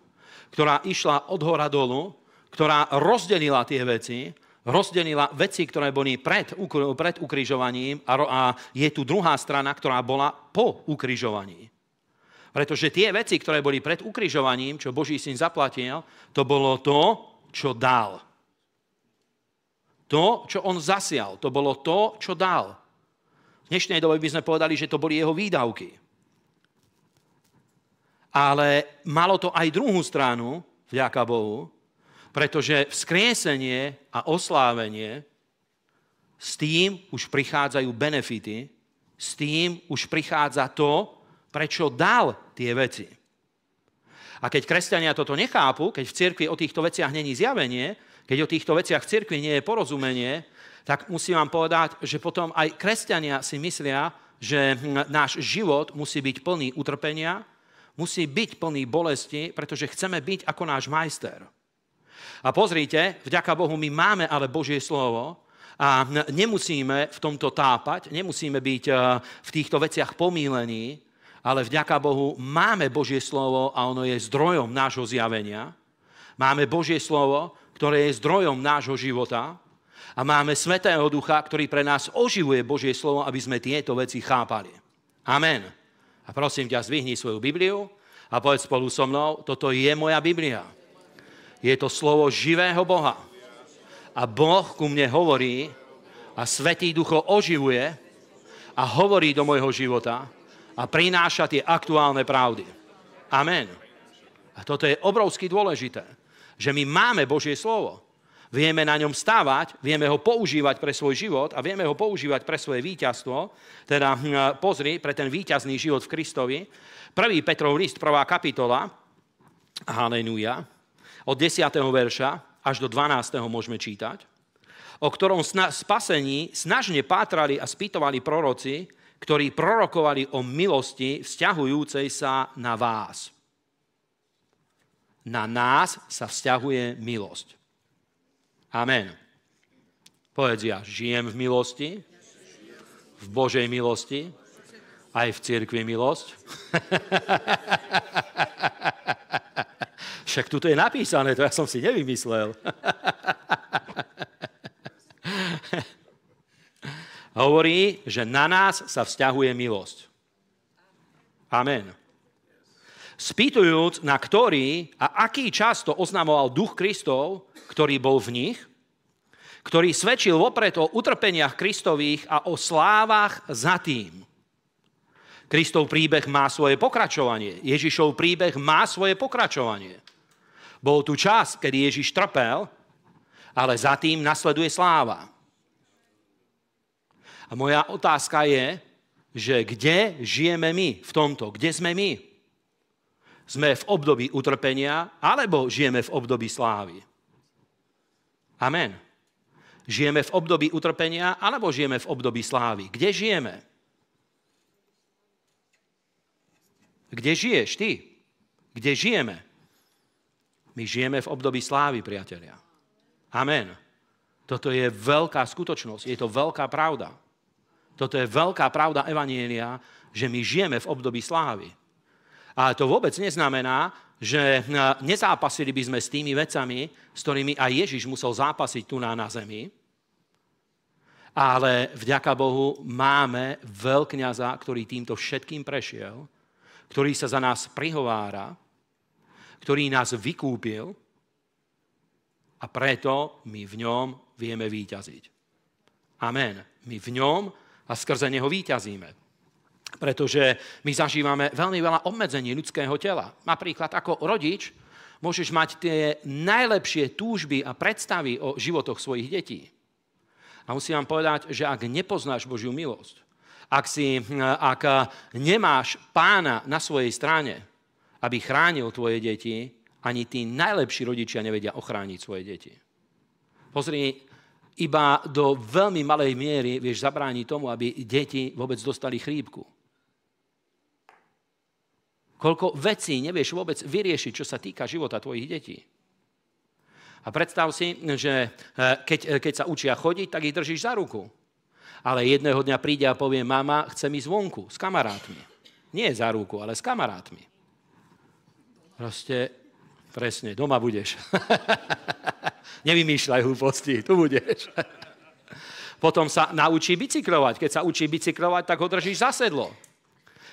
ktorá išla od hora dolu ktorá rozdelila tie veci, rozdelila veci, ktoré boli pred, pred ukrižovaním a, a je tu druhá strana, ktorá bola po ukrižovaní. Pretože tie veci, ktoré boli pred ukrižovaním, čo Boží syn zaplatil, to bolo to, čo dal. To, čo on zasial, to bolo to, čo dal. V dnešnej dobe by sme povedali, že to boli jeho výdavky. Ale malo to aj druhú stranu, vďaka Bohu, pretože vzkriesenie a oslávenie, s tým už prichádzajú benefity, s tým už prichádza to, prečo dal tie veci. A keď kresťania toto nechápu, keď v cirkvi o týchto veciach není zjavenie, keď o týchto veciach v cirkvi nie je porozumenie, tak musím vám povedať, že potom aj kresťania si myslia, že náš život musí byť plný utrpenia, musí byť plný bolesti, pretože chceme byť ako náš majster. A pozrite, vďaka Bohu my máme ale Božie slovo a nemusíme v tomto tápať, nemusíme byť eh, v týchto veciach pomílení, ale vďaka Bohu máme Božie slovo a ono je zdrojom nášho zjavenia. Máme Božie slovo, ktoré je zdrojom nášho života a máme Svetého Ducha, ktorý pre nás oživuje Božie slovo, aby sme tieto veci chápali. Amen. A prosím ťa, zvihni svoju Bibliu a povedz spolu so mnou, toto je moja Biblia. Je to slovo živého Boha. A Boh ku mne hovorí a Svetý Ducho oživuje a hovorí do môjho života a prináša tie aktuálne pravdy. Amen. A toto je obrovsky dôležité, že my máme Božie slovo. Vieme na ňom stávať, vieme ho používať pre svoj život a vieme ho používať pre svoje víťazstvo. Teda hm, pozri, pre ten víťazný život v Kristovi. Prvý Petrov list, prvá kapitola. Halenúja od 10. verša až do 12. môžeme čítať, o ktorom sna- spasení snažne pátrali a spýtovali proroci, ktorí prorokovali o milosti vzťahujúcej sa na vás. Na nás sa vzťahuje milosť. Amen. Povedz ja, žijem v milosti, v Božej milosti, aj v cirkvi milosť. [LAUGHS] Však tu je napísané, to ja som si nevymyslel. [LAUGHS] Hovorí, že na nás sa vzťahuje milosť. Amen. Spýtujúc, na ktorý a aký často oznamoval duch Kristov, ktorý bol v nich, ktorý svedčil vopred o utrpeniach Kristových a o slávach za tým. Kristov príbeh má svoje pokračovanie. Ježišov príbeh má svoje pokračovanie. Bol tu čas, kedy Ježiš trpel, ale za tým nasleduje sláva. A moja otázka je, že kde žijeme my v tomto? Kde sme my? Sme v období utrpenia alebo žijeme v období slávy? Amen. Žijeme v období utrpenia alebo žijeme v období slávy? Kde žijeme? Kde žiješ ty? Kde žijeme? My žijeme v období slávy, priatelia. Amen. Toto je veľká skutočnosť, je to veľká pravda. Toto je veľká pravda Evanielia, že my žijeme v období slávy. A to vôbec neznamená, že e, nezápasili by sme s tými vecami, s ktorými aj Ježiš musel zápasiť tu na, na zemi. Ale vďaka Bohu máme veľkňaza, ktorý týmto všetkým prešiel, ktorý sa za nás prihovára, ktorý nás vykúpil a preto my v ňom vieme výťaziť. Amen. My v ňom a skrze neho výťazíme. Pretože my zažívame veľmi veľa obmedzení ľudského tela. Napríklad ako rodič môžeš mať tie najlepšie túžby a predstavy o životoch svojich detí. A musím vám povedať, že ak nepoznáš Božiu milosť, ak, si, hm, ak hm, nemáš pána na svojej strane, aby chránil tvoje deti, ani tí najlepší rodičia nevedia ochrániť svoje deti. Pozri, iba do veľmi malej miery vieš zabrániť tomu, aby deti vôbec dostali chrípku. Koľko vecí nevieš vôbec vyriešiť, čo sa týka života tvojich detí. A predstav si, že e, keď, e, keď sa učia chodiť, tak ich držíš za ruku. Ale jedného dňa príde a povie, mama, chcem ísť vonku s kamarátmi. Nie za ruku, ale s kamarátmi. Proste, presne, doma budeš. [LAUGHS] Nevymýšľaj hlúposti, tu budeš. [LAUGHS] Potom sa naučí bicyklovať. Keď sa učí bicyklovať, tak ho držíš za sedlo.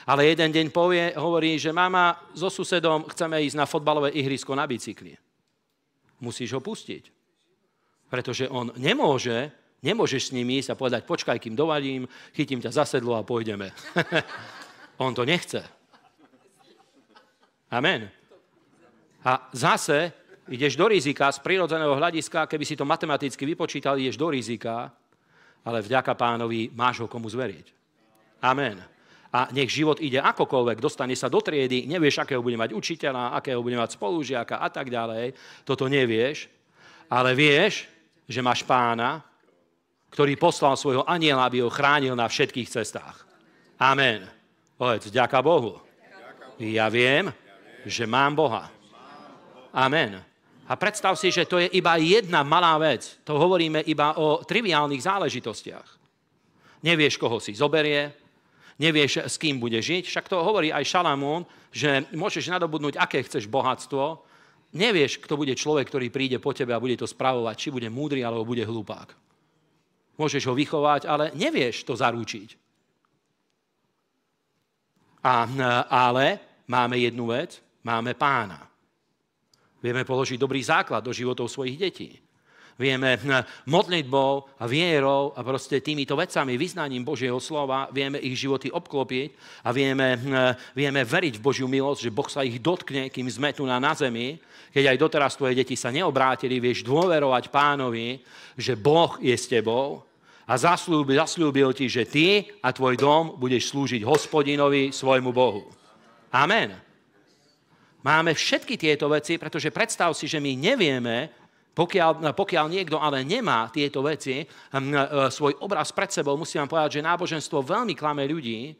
Ale jeden deň povie, hovorí, že mama so susedom chceme ísť na fotbalové ihrisko na bicykli. Musíš ho pustiť. Pretože on nemôže, nemôžeš s ním ísť a povedať, počkaj, kým dovadím, chytím ťa za sedlo a pôjdeme. [LAUGHS] on to nechce. Amen. A zase ideš do rizika z prírodzeného hľadiska, keby si to matematicky vypočítal, ideš do rizika, ale vďaka pánovi máš ho komu zveriť. Amen. A nech život ide akokoľvek, dostane sa do triedy, nevieš, akého bude mať učiteľa, akého bude mať spolužiaka a tak ďalej. Toto nevieš, ale vieš, že máš pána, ktorý poslal svojho aniela, aby ho chránil na všetkých cestách. Amen. Povedz, vďaka Bohu. Ja viem, že mám Boha. Amen. A predstav si, že to je iba jedna malá vec. To hovoríme iba o triviálnych záležitostiach. Nevieš, koho si zoberie, nevieš, s kým bude žiť. Však to hovorí aj Šalamún, že môžeš nadobudnúť, aké chceš bohatstvo. Nevieš, kto bude človek, ktorý príde po tebe a bude to spravovať, či bude múdry, alebo bude hlupák. Môžeš ho vychovať, ale nevieš to zaručiť. A, ale máme jednu vec, máme pána. Vieme položiť dobrý základ do životov svojich detí. Vieme hm, modlitbou a vierou a proste týmito vecami, vyznaním Božieho slova, vieme ich životy obklopiť a vieme, hm, vieme veriť v Božiu milosť, že Boh sa ich dotkne, kým sme tu na, na zemi. Keď aj doteraz tvoje deti sa neobrátili, vieš dôverovať pánovi, že Boh je s tebou a zaslúbil, zaslúbil ti, že ty a tvoj dom budeš slúžiť hospodinovi, svojmu Bohu. Amen. Máme všetky tieto veci, pretože predstav si, že my nevieme, pokiaľ, pokiaľ niekto ale nemá tieto veci, hm, e, svoj obraz pred sebou, musím vám povedať, že náboženstvo veľmi klame ľudí,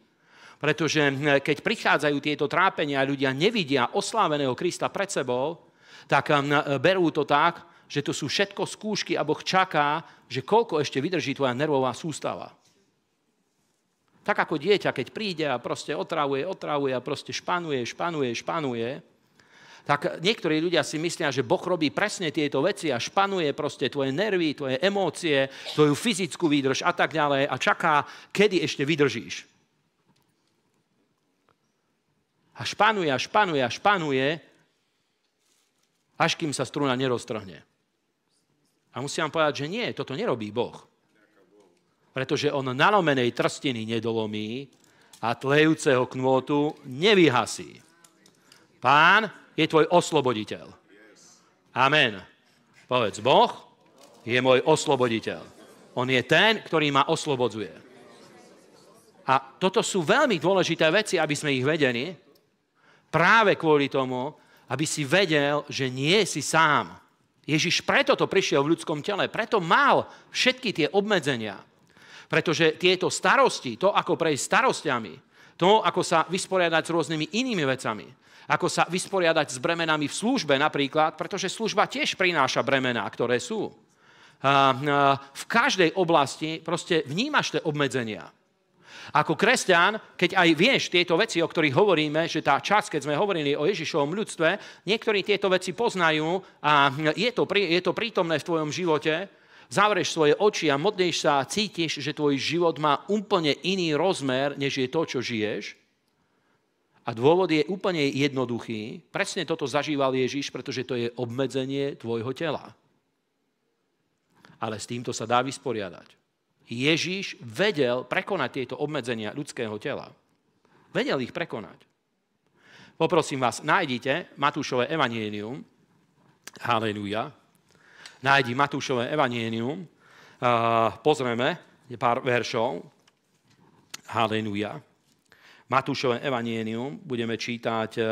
pretože hm, e, keď prichádzajú tieto trápenia a ľudia nevidia osláveného Krista pred sebou, tak hm, e, berú to tak, že to sú všetko skúšky a Boh čaká, že koľko ešte vydrží tvoja nervová sústava. Tak ako dieťa, keď príde a proste otravuje, otravuje a proste španuje, španuje, španuje, tak niektorí ľudia si myslia, že Boh robí presne tieto veci a španuje proste tvoje nervy, tvoje emócie, tvoju fyzickú výdrž a tak ďalej a čaká, kedy ešte vydržíš. A španuje, a španuje, a španuje, až kým sa struna neroztrhne. A musím vám povedať, že nie, toto nerobí Boh. Pretože on nalomenej trstiny nedolomí a tlejúceho knôtu nevyhasí. Pán je tvoj osloboditeľ. Amen. Povedz, Boh je môj osloboditeľ. On je ten, ktorý ma oslobodzuje. A toto sú veľmi dôležité veci, aby sme ich vedeli, práve kvôli tomu, aby si vedel, že nie si sám. Ježiš preto to prišiel v ľudskom tele, preto mal všetky tie obmedzenia. Pretože tieto starosti, to, ako prejsť starostiami, to, ako sa vysporiadať s rôznymi inými vecami, ako sa vysporiadať s bremenami v službe napríklad, pretože služba tiež prináša bremená, ktoré sú. V každej oblasti proste vnímaš tie obmedzenia. Ako kresťan, keď aj vieš tieto veci, o ktorých hovoríme, že tá časť, keď sme hovorili o Ježišovom ľudstve, niektorí tieto veci poznajú a je to, je to prítomné v tvojom živote, zavreš svoje oči a modlíš sa a cítiš, že tvoj život má úplne iný rozmer, než je to, čo žiješ, a dôvod je úplne jednoduchý. Presne toto zažíval Ježiš, pretože to je obmedzenie tvojho tela. Ale s týmto sa dá vysporiadať. Ježiš vedel prekonať tieto obmedzenia ľudského tela. Vedel ich prekonať. Poprosím vás, nájdite Matúšové evanienium. Halenúja. Nájdi Matúšové evanienium. Pozrieme pár veršov. Halenúja. Matúšové evanienium. Budeme čítať 4.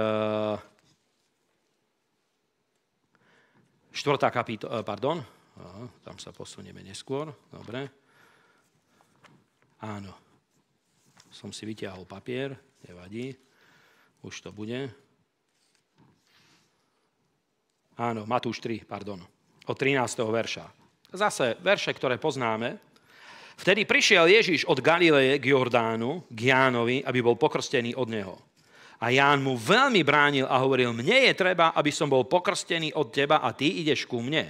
Eh, kapitola, eh, pardon, Aha, tam sa posunieme neskôr, dobre. Áno, som si vytiahol papier, nevadí, už to bude. Áno, Matúš 3, pardon, od 13. verša. Zase verše, ktoré poznáme, Vtedy prišiel Ježiš od Galileje k Jordánu, k Jánovi, aby bol pokrstený od neho. A Ján mu veľmi bránil a hovoril, mne je treba, aby som bol pokrstený od teba a ty ideš ku mne.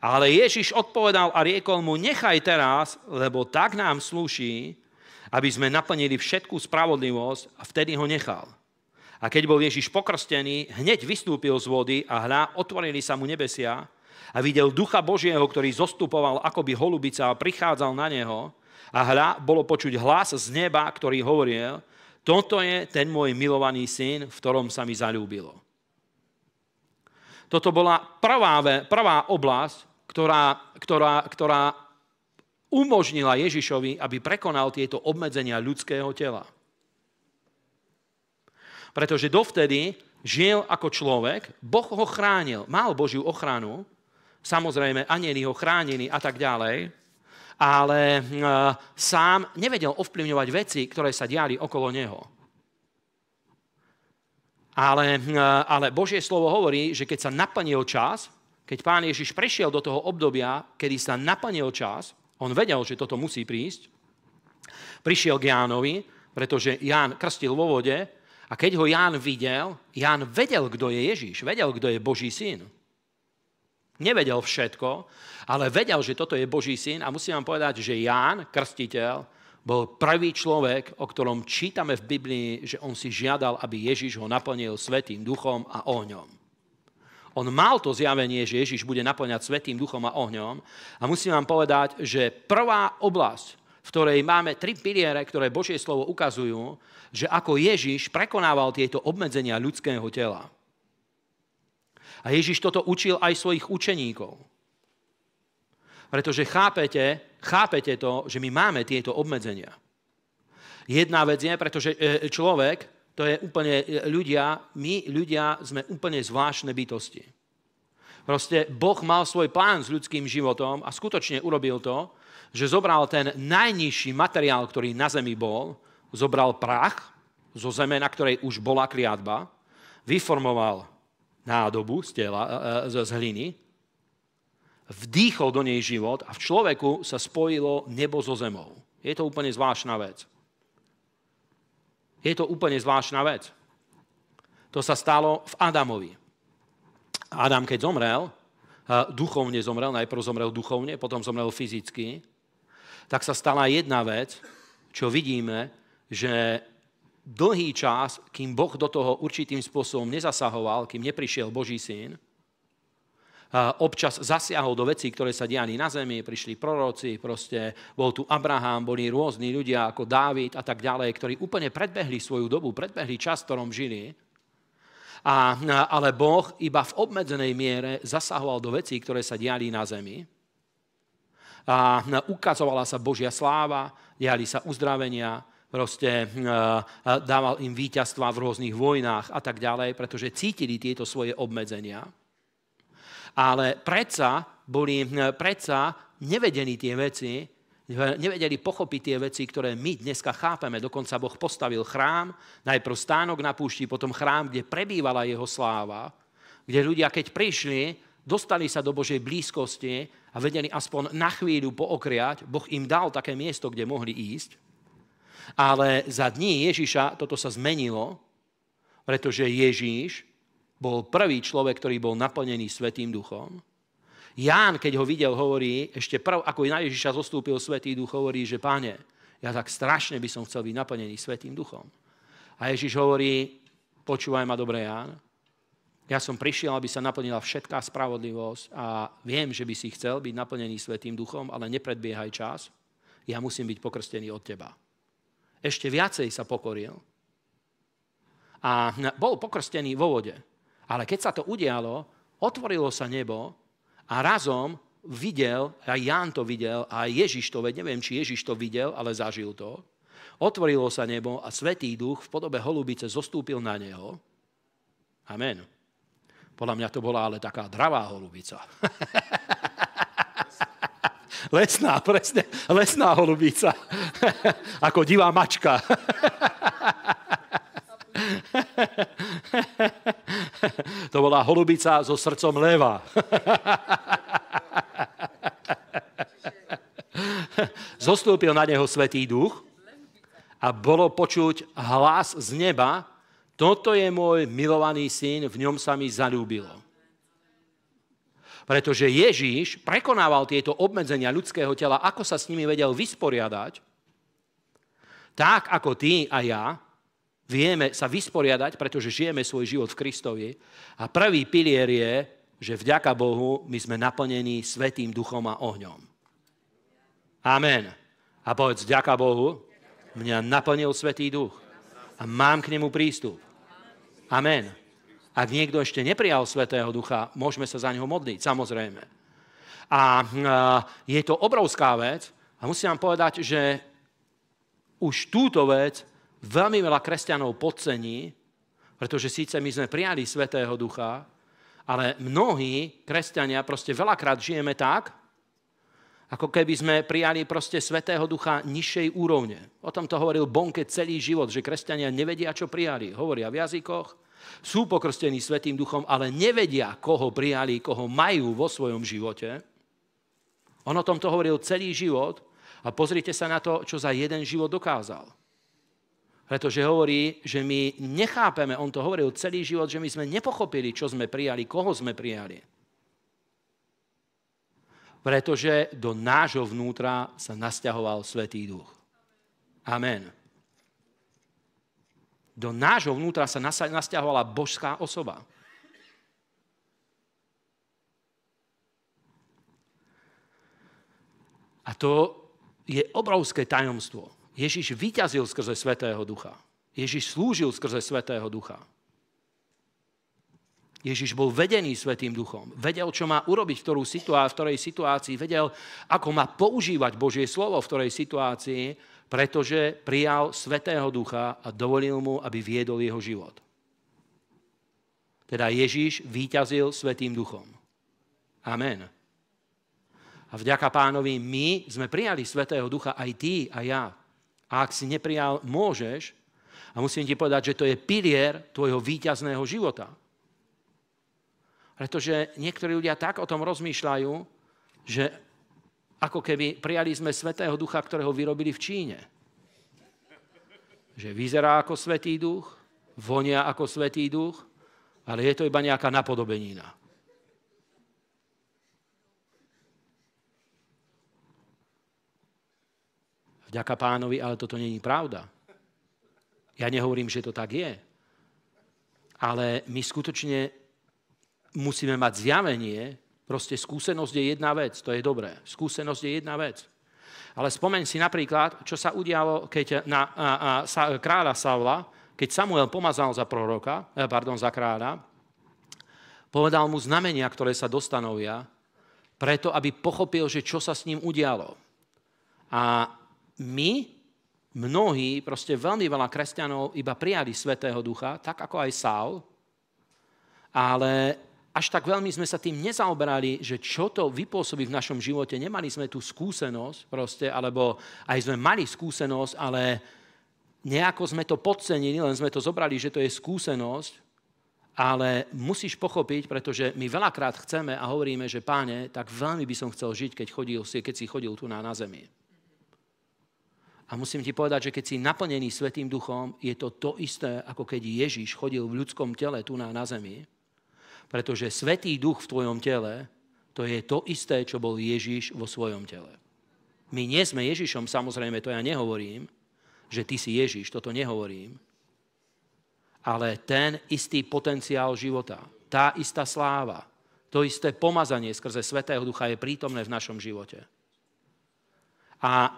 Ale Ježiš odpovedal a riekol mu, nechaj teraz, lebo tak nám slúší, aby sme naplnili všetkú spravodlivosť a vtedy ho nechal. A keď bol Ježiš pokrstený, hneď vystúpil z vody a hľa, otvorili sa mu nebesia a videl ducha Božieho, ktorý zostupoval akoby holubica a prichádzal na neho a hľa, bolo počuť hlas z neba, ktorý hovoril, toto je ten môj milovaný syn, v ktorom sa mi zalúbilo. Toto bola prvá, prvá oblasť, ktorá, ktorá, ktorá umožnila Ježišovi, aby prekonal tieto obmedzenia ľudského tela. Pretože dovtedy žil ako človek, Boh ho chránil, mal Božiu ochranu, samozrejme anieli ho chránili a tak ďalej, ale e, sám nevedel ovplyvňovať veci, ktoré sa diali okolo neho. Ale, e, ale Božie slovo hovorí, že keď sa naplnil čas, keď pán Ježiš prešiel do toho obdobia, kedy sa naplnil čas, on vedel, že toto musí prísť, prišiel k Jánovi, pretože Ján krstil vo vode a keď ho Ján videl, Ján vedel, kto je Ježiš, vedel, kto je Boží syn. Nevedel všetko, ale vedel, že toto je Boží syn a musím vám povedať, že Ján, krstiteľ, bol prvý človek, o ktorom čítame v Biblii, že on si žiadal, aby Ježiš ho naplnil Svetým duchom a ohňom. On mal to zjavenie, že Ježiš bude naplňať Svetým duchom a ohňom. A musím vám povedať, že prvá oblasť, v ktorej máme tri piliere, ktoré Božie slovo ukazujú, že ako Ježiš prekonával tieto obmedzenia ľudského tela – a Ježiš toto učil aj svojich učeníkov. Pretože chápete, chápete to, že my máme tieto obmedzenia. Jedna vec je, pretože e, človek, to je úplne e, ľudia, my ľudia sme úplne zvláštne bytosti. Proste Boh mal svoj plán s ľudským životom a skutočne urobil to, že zobral ten najnižší materiál, ktorý na zemi bol, zobral prach zo zeme, na ktorej už bola kliatba, vyformoval nádobu z, tela, e, e, z hliny, vdýchol do nej život a v človeku sa spojilo nebo so zemou. Je to úplne zvláštna vec. Je to úplne zvláštna vec. To sa stalo v Adamovi. Adam, keď zomrel, e, duchovne zomrel, najprv zomrel duchovne, potom zomrel fyzicky, tak sa stala jedna vec, čo vidíme, že dlhý čas, kým Boh do toho určitým spôsobom nezasahoval, kým neprišiel Boží syn, občas zasiahol do vecí, ktoré sa diali na zemi, prišli proroci, proste bol tu Abraham, boli rôzni ľudia ako Dávid a tak ďalej, ktorí úplne predbehli svoju dobu, predbehli čas, v ktorom žili. A, ale Boh iba v obmedzenej miere zasahoval do vecí, ktoré sa diali na zemi. A ukazovala sa Božia sláva, diali sa uzdravenia, proste eh, dával im víťazstva v rôznych vojnách a tak ďalej, pretože cítili tieto svoje obmedzenia. Ale predsa boli eh, predsa nevedení tie veci, eh, nevedeli pochopiť tie veci, ktoré my dneska chápeme. Dokonca Boh postavil chrám, najprv stánok na púšti, potom chrám, kde prebývala jeho sláva, kde ľudia, keď prišli, dostali sa do Božej blízkosti a vedeli aspoň na chvíľu pookriať. Boh im dal také miesto, kde mohli ísť. Ale za dní Ježiša toto sa zmenilo, pretože Ježíš bol prvý človek, ktorý bol naplnený Svetým duchom. Ján, keď ho videl, hovorí, ešte prv, ako na Ježiša zostúpil Svetý duch, hovorí, že páne, ja tak strašne by som chcel byť naplnený Svetým duchom. A Ježiš hovorí, počúvaj ma dobre, Ján, ja som prišiel, aby sa naplnila všetká spravodlivosť a viem, že by si chcel byť naplnený Svetým duchom, ale nepredbiehaj čas. Ja musím byť pokrstený od teba ešte viacej sa pokoril. A bol pokrstený vo vode. Ale keď sa to udialo, otvorilo sa nebo a razom videl, aj Ján to videl, a Ježiš to, vedel, neviem, či Ježiš to videl, ale zažil to. Otvorilo sa nebo a Svetý duch v podobe holubice zostúpil na neho. Amen. Podľa mňa to bola ale taká dravá holubica. [LAUGHS] Lesná, presne. Lesná holubica. [LAUGHS] Ako divá mačka. [LAUGHS] To bola holubica so srdcom leva. [LAUGHS] Zostúpil na neho Svetý duch a bolo počuť hlas z neba, toto je môj milovaný syn, v ňom sa mi zalúbilo. Pretože Ježíš prekonával tieto obmedzenia ľudského tela, ako sa s nimi vedel vysporiadať, tak ako ty a ja vieme sa vysporiadať, pretože žijeme svoj život v Kristovi. A prvý pilier je, že vďaka Bohu my sme naplnení Svetým duchom a ohňom. Amen. A povedz, vďaka Bohu, mňa naplnil Svetý duch a mám k nemu prístup. Amen. Ak niekto ešte neprijal Svetého Ducha, môžeme sa za neho modliť, samozrejme. A e, je to obrovská vec a musím vám povedať, že už túto vec veľmi veľa kresťanov podcení, pretože síce my sme prijali Svetého Ducha, ale mnohí kresťania proste veľakrát žijeme tak, ako keby sme prijali proste Svetého Ducha nižšej úrovne. O tom to hovoril Bonke celý život, že kresťania nevedia, čo prijali. Hovoria v jazykoch, sú pokrstení Svetým duchom, ale nevedia, koho prijali, koho majú vo svojom živote. On o tomto hovoril celý život a pozrite sa na to, čo za jeden život dokázal. Pretože hovorí, že my nechápeme, on to hovoril celý život, že my sme nepochopili, čo sme prijali, koho sme prijali. Pretože do nášho vnútra sa nasťahoval Svetý duch. Amen do nášho vnútra sa nasťahovala božská osoba. A to je obrovské tajomstvo. Ježiš vyťazil skrze Svetého Ducha. Ježiš slúžil skrze Svetého Ducha. Ježiš bol vedený Svetým Duchom. Vedel, čo má urobiť v, ktorú situá- v ktorej situácii. Vedel, ako má používať Božie slovo v ktorej situácii pretože prijal Svetého Ducha a dovolil mu, aby viedol jeho život. Teda Ježíš výťazil Svetým Duchom. Amen. A vďaka pánovi my sme prijali Svetého Ducha, aj ty a ja. A ak si neprijal, môžeš. A musím ti povedať, že to je pilier tvojho výťazného života. Pretože niektorí ľudia tak o tom rozmýšľajú, že ako keby prijali sme Svetého Ducha, ktorého vyrobili v Číne. Že vyzerá ako Svetý Duch, vonia ako Svetý Duch, ale je to iba nejaká napodobenina. Vďaka pánovi, ale toto není pravda. Ja nehovorím, že to tak je. Ale my skutočne musíme mať zjavenie, Proste skúsenosť je jedna vec, to je dobré. Skúsenosť je jedna vec. Ale spomeň si napríklad, čo sa udialo keď na a, a, sa, kráľa Saula, keď Samuel pomazal za proroka, eh, pardon, za kráľa, povedal mu znamenia, ktoré sa dostanovia, preto, aby pochopil, že čo sa s ním udialo. A my, mnohí, proste veľmi veľa kresťanov iba prijali Svetého Ducha, tak ako aj Saul, ale až tak veľmi sme sa tým nezaoberali, že čo to vypôsobí v našom živote. Nemali sme tú skúsenosť proste, alebo aj sme mali skúsenosť, ale nejako sme to podcenili, len sme to zobrali, že to je skúsenosť, ale musíš pochopiť, pretože my veľakrát chceme a hovoríme, že páne, tak veľmi by som chcel žiť, keď, chodil si, keď si chodil tu na, na zemi. A musím ti povedať, že keď si naplnený Svetým duchom, je to to isté, ako keď Ježiš chodil v ľudskom tele tu na, na zemi pretože Svetý Duch v tvojom tele, to je to isté, čo bol Ježiš vo svojom tele. My nie sme Ježišom, samozrejme, to ja nehovorím, že ty si Ježiš, toto nehovorím, ale ten istý potenciál života, tá istá sláva, to isté pomazanie skrze Svetého Ducha je prítomné v našom živote. A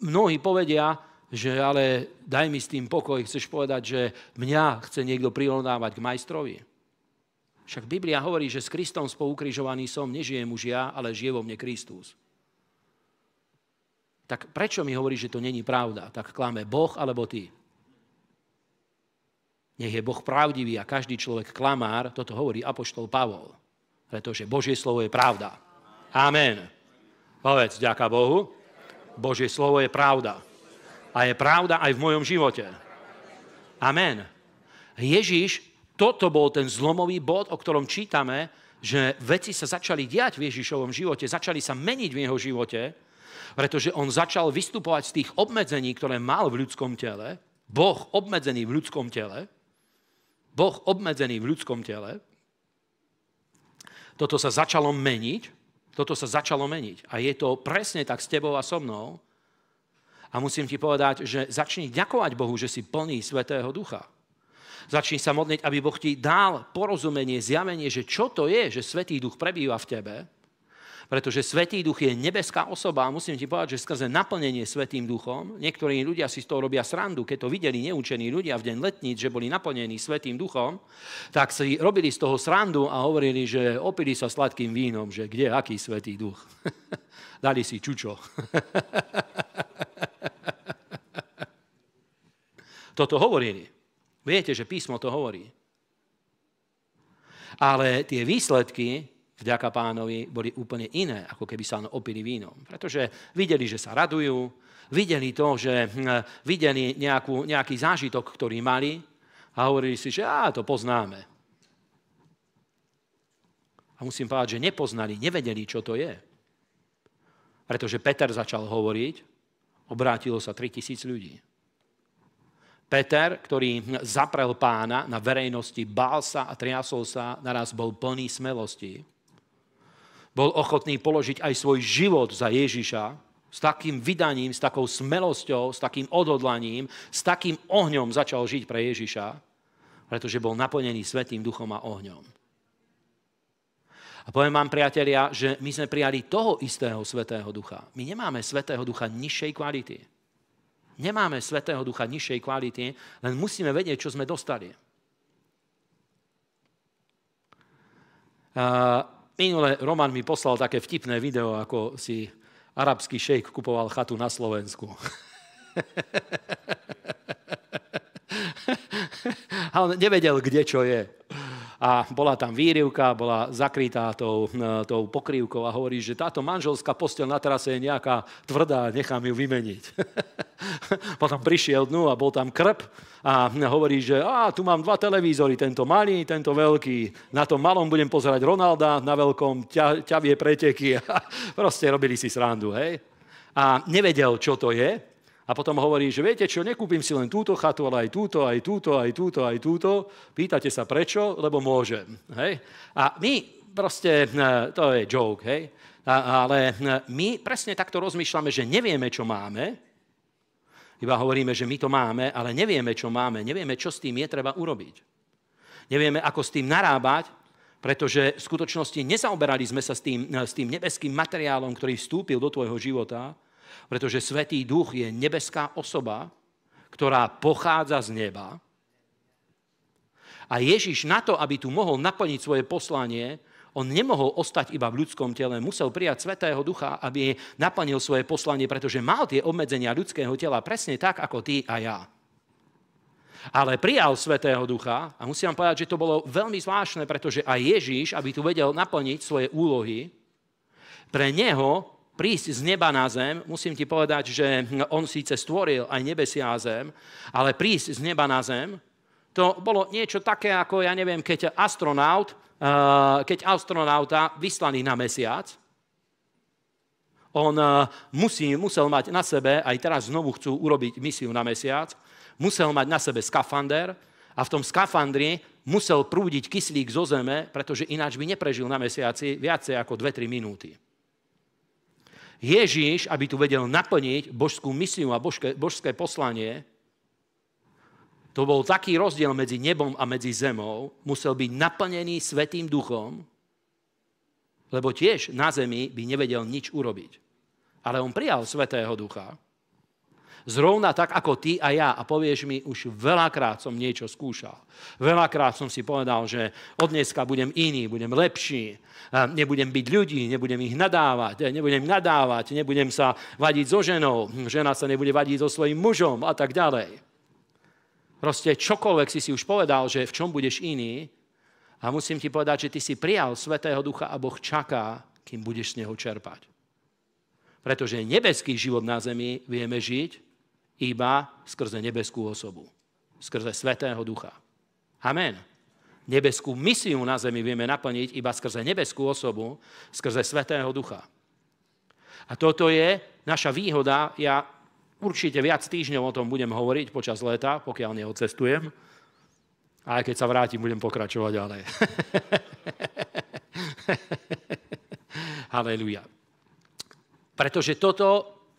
mnohí povedia, že ale daj mi s tým pokoj, chceš povedať, že mňa chce niekto prirovnávať k majstrovi. Však Biblia hovorí, že s Kristom spoukrižovaný som, nežijem už ja, ale žije vo mne Kristus. Tak prečo mi hovorí, že to není pravda? Tak klame Boh alebo ty? Nech je Boh pravdivý a každý človek klamár, toto hovorí Apoštol Pavol. Pretože Božie slovo je pravda. Amen. Povedz, ďaká Bohu. Božie slovo je pravda. A je pravda aj v mojom živote. Amen. Ježiš toto bol ten zlomový bod, o ktorom čítame, že veci sa začali diať v Ježišovom živote, začali sa meniť v jeho živote, pretože on začal vystupovať z tých obmedzení, ktoré mal v ľudskom tele. Boh obmedzený v ľudskom tele. Boh obmedzený v ľudskom tele. Toto sa začalo meniť. Toto sa začalo meniť. A je to presne tak s tebou a so mnou. A musím ti povedať, že začni ďakovať Bohu, že si plný Svetého Ducha. Začni sa modliť, aby Boh ti dal porozumenie, zjavenie, že čo to je, že Svetý Duch prebýva v tebe, pretože Svetý Duch je nebeská osoba a musím ti povedať, že skrze naplnenie Svetým Duchom, niektorí ľudia si z toho robia srandu, keď to videli neučení ľudia v deň letníc, že boli naplnení Svetým Duchom, tak si robili z toho srandu a hovorili, že opili sa sladkým vínom, že kde, aký Svetý Duch. [LAUGHS] Dali si čučo. [LAUGHS] Toto hovorili. Viete, že písmo to hovorí. Ale tie výsledky, vďaka pánovi, boli úplne iné, ako keby sa opili vínom. Pretože videli, že sa radujú, videli to, že hm, videli nejakú, nejaký zážitok, ktorý mali a hovorili si, že á, to poznáme. A musím povedať, že nepoznali, nevedeli, čo to je. Pretože Peter začal hovoriť, obrátilo sa 3000 ľudí. Peter, ktorý zaprel pána na verejnosti, bál sa a triasol sa, naraz bol plný smelosti. Bol ochotný položiť aj svoj život za Ježiša s takým vydaním, s takou smelosťou, s takým odhodlaním, s takým ohňom začal žiť pre Ježiša, pretože bol naplnený Svetým duchom a ohňom. A poviem vám, priatelia, že my sme prijali toho istého Svetého ducha. My nemáme Svetého ducha nižšej kvality. Nemáme Svetého Ducha nižšej kvality, len musíme vedieť, čo sme dostali. Minule Roman mi poslal také vtipné video, ako si arabský šejk kupoval chatu na Slovensku. Ale [LAUGHS] nevedel, kde čo je a bola tam výrivka, bola zakrytá tou, e, tou pokrývkou a hovorí, že táto manželská postel na trase je nejaká tvrdá, nechám ju vymeniť. [LAUGHS] Potom prišiel dnu a bol tam krp a hovorí, že a, tu mám dva televízory, tento malý, tento veľký. Na tom malom budem pozerať Ronalda, na veľkom ťa, ťavie preteky. [LAUGHS] Proste robili si srandu, hej? A nevedel, čo to je, a potom hovorí, že viete čo, nekúpim si len túto chatu, ale aj túto, aj túto, aj túto, aj túto. Pýtate sa prečo? Lebo môžem. Hej? A my proste, eh, to je joke, hej? A, ale eh, my presne takto rozmýšľame, že nevieme, čo máme, iba hovoríme, že my to máme, ale nevieme, čo máme, nevieme, čo s tým je treba urobiť. Nevieme, ako s tým narábať, pretože v skutočnosti nezaoberali sme sa s tým, eh, s tým nebeským materiálom, ktorý vstúpil do tvojho života, pretože Svetý Duch je nebeská osoba, ktorá pochádza z neba. A Ježiš na to, aby tu mohol naplniť svoje poslanie, on nemohol ostať iba v ľudskom tele, musel prijať Svetého Ducha, aby naplnil svoje poslanie, pretože mal tie obmedzenia ľudského tela presne tak, ako ty a ja. Ale prijal Svetého Ducha a musím vám povedať, že to bolo veľmi zvláštne, pretože aj Ježiš, aby tu vedel naplniť svoje úlohy, pre neho prísť z neba na zem, musím ti povedať, že on síce stvoril aj nebesia a zem, ale prísť z neba na zem, to bolo niečo také, ako ja neviem, keď astronaut, eh, keď astronauta vyslaný na mesiac, on eh, musí, musel mať na sebe, aj teraz znovu chcú urobiť misiu na mesiac, musel mať na sebe skafander a v tom skafandri musel prúdiť kyslík zo zeme, pretože ináč by neprežil na mesiaci viacej ako 2-3 minúty. Ježíš, aby tu vedel naplniť božskú misiu a božské, božské poslanie, to bol taký rozdiel medzi nebom a medzi zemou, musel byť naplnený Svetým duchom, lebo tiež na zemi by nevedel nič urobiť. Ale on prijal Svetého ducha, Zrovna tak ako ty a ja. A povieš mi, už veľakrát som niečo skúšal. Veľakrát som si povedal, že od dneska budem iný, budem lepší. Nebudem byť ľudí, nebudem ich nadávať, e, nebudem nadávať, nebudem sa vadiť so ženou, žena sa nebude vadiť so svojím mužom a tak ďalej. Proste čokoľvek si si už povedal, že v čom budeš iný, a musím ti povedať, že ty si prijal Svetého Ducha a Boh čaká, kým budeš z Neho čerpať. Pretože nebeský život na zemi vieme žiť, iba skrze nebeskú osobu, skrze Svetého Ducha. Amen. Nebeskú misiu na zemi vieme naplniť iba skrze nebeskú osobu, skrze Svetého Ducha. A toto je naša výhoda. Ja určite viac týždňov o tom budem hovoriť počas leta, pokiaľ neodcestujem. A aj keď sa vrátim, budem pokračovať ďalej. [LAUGHS] Halelujá. Pretože toto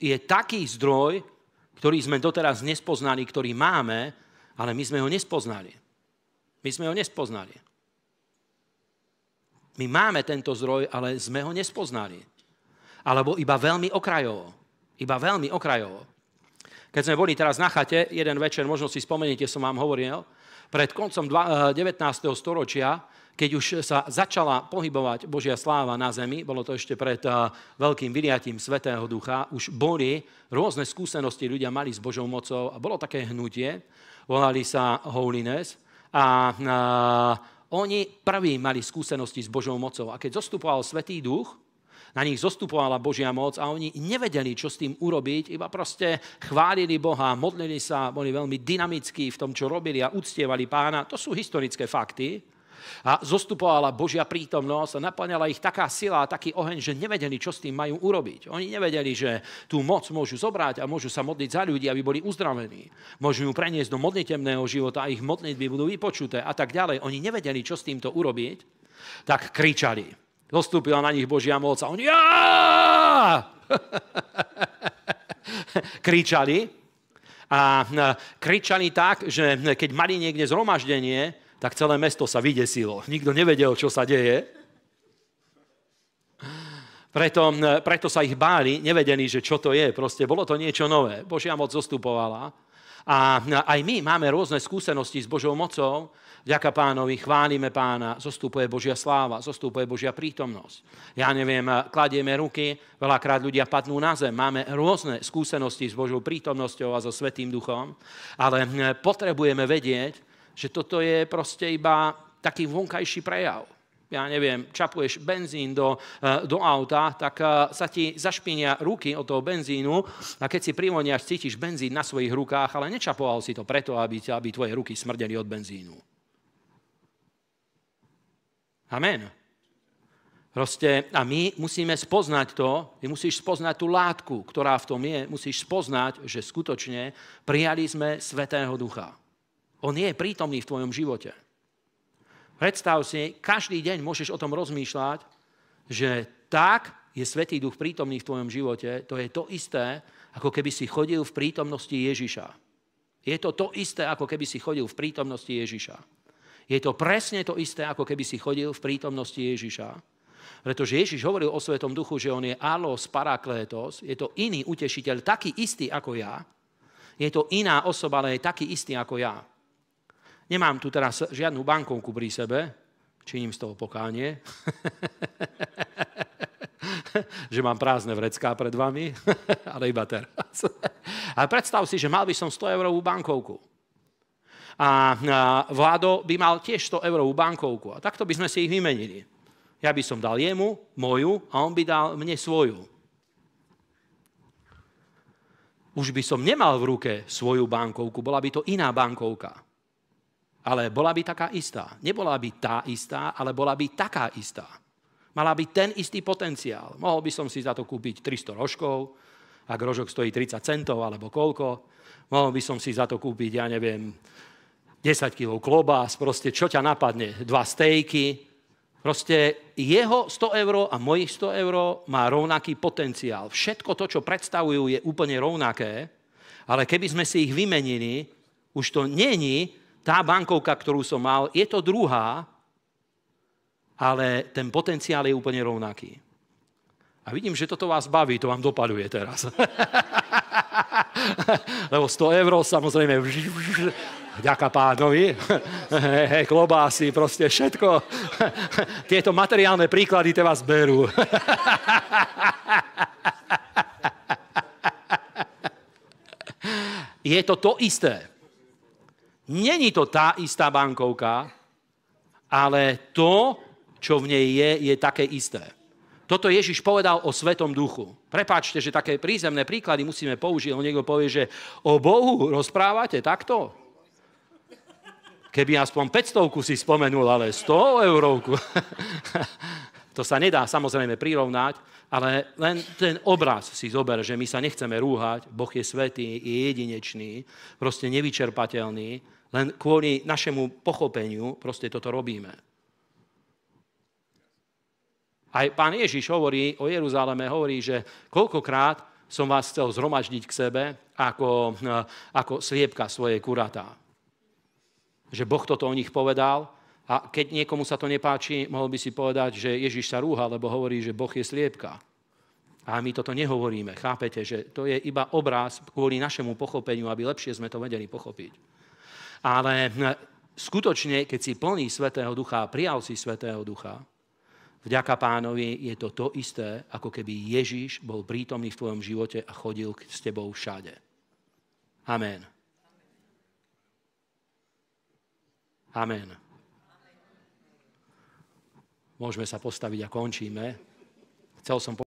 je taký zdroj ktorý sme doteraz nespoznali, ktorý máme, ale my sme ho nespoznali. My sme ho nespoznali. My máme tento zdroj, ale sme ho nespoznali. Alebo iba veľmi okrajovo. Iba veľmi okrajovo. Keď sme boli teraz na chate, jeden večer, možno si spomeniete, som vám hovoril, pred koncom eh, 19. storočia keď už sa začala pohybovať Božia sláva na zemi, bolo to ešte pred eh, veľkým vyliatím Svetého Ducha, už boli rôzne skúsenosti ľudia mali s Božou mocou a bolo také hnutie, volali sa Holiness a, a eh, oni prví mali skúsenosti s Božou mocou. A keď zostupoval Svetý Duch, na nich zostupovala Božia moc a oni nevedeli, čo s tým urobiť, iba proste chválili Boha, modlili sa, boli veľmi dynamickí v tom, čo robili a uctievali pána. To sú historické fakty. A zostupovala Božia prítomnosť a naplňala ich taká sila a taký oheň, že nevedeli, čo s tým majú urobiť. Oni nevedeli, že tú moc môžu zobrať a môžu sa modliť za ľudí, aby boli uzdravení. Môžu ju preniesť do modlitebného života a ich modlitby budú vypočuté a tak ďalej. Oni nevedeli, čo s týmto urobiť, tak kričali. Zostúpila na nich Božia moc a oni [LAUGHS] kričali a e, kričali tak, že keď mali niekde zhromaždenie, tak celé mesto sa vydesilo. Nikto nevedel, čo sa deje. Preto, preto sa ich báli, nevedeli, že čo to je. Proste bolo to niečo nové. Božia moc zostupovala. A aj my máme rôzne skúsenosti s Božou mocou. Vďaka pánovi, chválime pána, zostupuje Božia sláva, zostupuje Božia prítomnosť. Ja neviem, e, kladieme ruky, veľakrát ľudia padnú na zem. Máme rôzne skúsenosti s Božou prítomnosťou a so Svetým duchom, ale potrebujeme vedieť, že toto je proste iba taký vonkajší prejav. Ja neviem, čapuješ benzín do, eh, do auta, tak eh, sa ti zašpinia ruky od toho benzínu a keď si privoniaš, cítiš benzín na svojich rukách, ale nečapoval si to preto, aby, aby tvoje ruky smrdeli od benzínu. Amen. Proste, a my musíme spoznať to, ty musíš spoznať tú látku, ktorá v tom je, musíš spoznať, že skutočne prijali sme Svetého Ducha. On je prítomný v tvojom živote. Predstav si, každý deň môžeš o tom rozmýšľať, že tak je Svetý Duch prítomný v tvojom živote, to je to isté, ako keby si chodil v prítomnosti Ježiša. Je to to isté, ako keby si chodil v prítomnosti Ježiša. Je to presne to isté, ako keby si chodil v prítomnosti Ježiša. Pretože Ježiš hovoril o Svetom Duchu, že on je alos paraklétos, je to iný utešiteľ, taký istý ako ja. Je to iná osoba, ale je taký istý ako ja. Nemám tu teraz žiadnu bankovku pri sebe, činím z toho pokánie, [LAUGHS] že mám prázdne vrecká pred vami, [LAUGHS] ale iba teraz. [LAUGHS] Ale predstav si, že mal by som 100 eurovú bankovku. A vládo by mal tiež 100 eurovú bankovku. A takto by sme si ich vymenili. Ja by som dal jemu moju a on by dal mne svoju. Už by som nemal v ruke svoju bankovku, bola by to iná bankovka ale bola by taká istá. Nebola by tá istá, ale bola by taká istá. Mala by ten istý potenciál. Mohol by som si za to kúpiť 300 rožkov, ak rožok stojí 30 centov alebo koľko. Mohol by som si za to kúpiť, ja neviem, 10 kg klobás, proste čo ťa napadne, dva stejky. Proste jeho 100 eur a mojich 100 eur má rovnaký potenciál. Všetko to, čo predstavujú, je úplne rovnaké, ale keby sme si ich vymenili, už to není tá bankovka, ktorú som mal, je to druhá, ale ten potenciál je úplne rovnaký. A vidím, že toto vás baví, to vám dopaduje teraz. [LAUGHS] Lebo 100 eur samozrejme, ďaká pánovi, klobásy, proste všetko. [LAUGHS] Tieto materiálne príklady te vás berú. [LAUGHS] Je to to isté. Není to tá istá bankovka, ale to, čo v nej je, je také isté. Toto Ježiš povedal o Svetom duchu. Prepáčte, že také prízemné príklady musíme použiť, lebo niekto povie, že o Bohu rozprávate takto? Keby aspoň 500 si spomenul, ale 100 eurovku. [LAUGHS] to sa nedá samozrejme prirovnať, ale len ten obraz si zober, že my sa nechceme rúhať, Boh je svetý, je jedinečný, proste nevyčerpateľný len kvôli našemu pochopeniu proste toto robíme. Aj pán Ježiš hovorí o Jeruzaleme, hovorí, že koľkokrát som vás chcel zhromaždiť k sebe ako, eh, ako sliepka svoje kuratá. Že Boh toto o nich povedal a keď niekomu sa to nepáči, mohol by si povedať, že Ježiš sa rúha, lebo hovorí, že Boh je sliepka. A my toto nehovoríme, chápete, že to je iba obraz kvôli našemu pochopeniu, aby lepšie sme to vedeli pochopiť. Ale hm, skutočne, keď si plný Svetého Ducha a prijal si Svetého Ducha, vďaka pánovi je to to isté, ako keby Ježíš bol prítomný v tvojom živote a chodil s tebou všade. Amen. Amen. Môžeme sa postaviť a končíme. Chcel som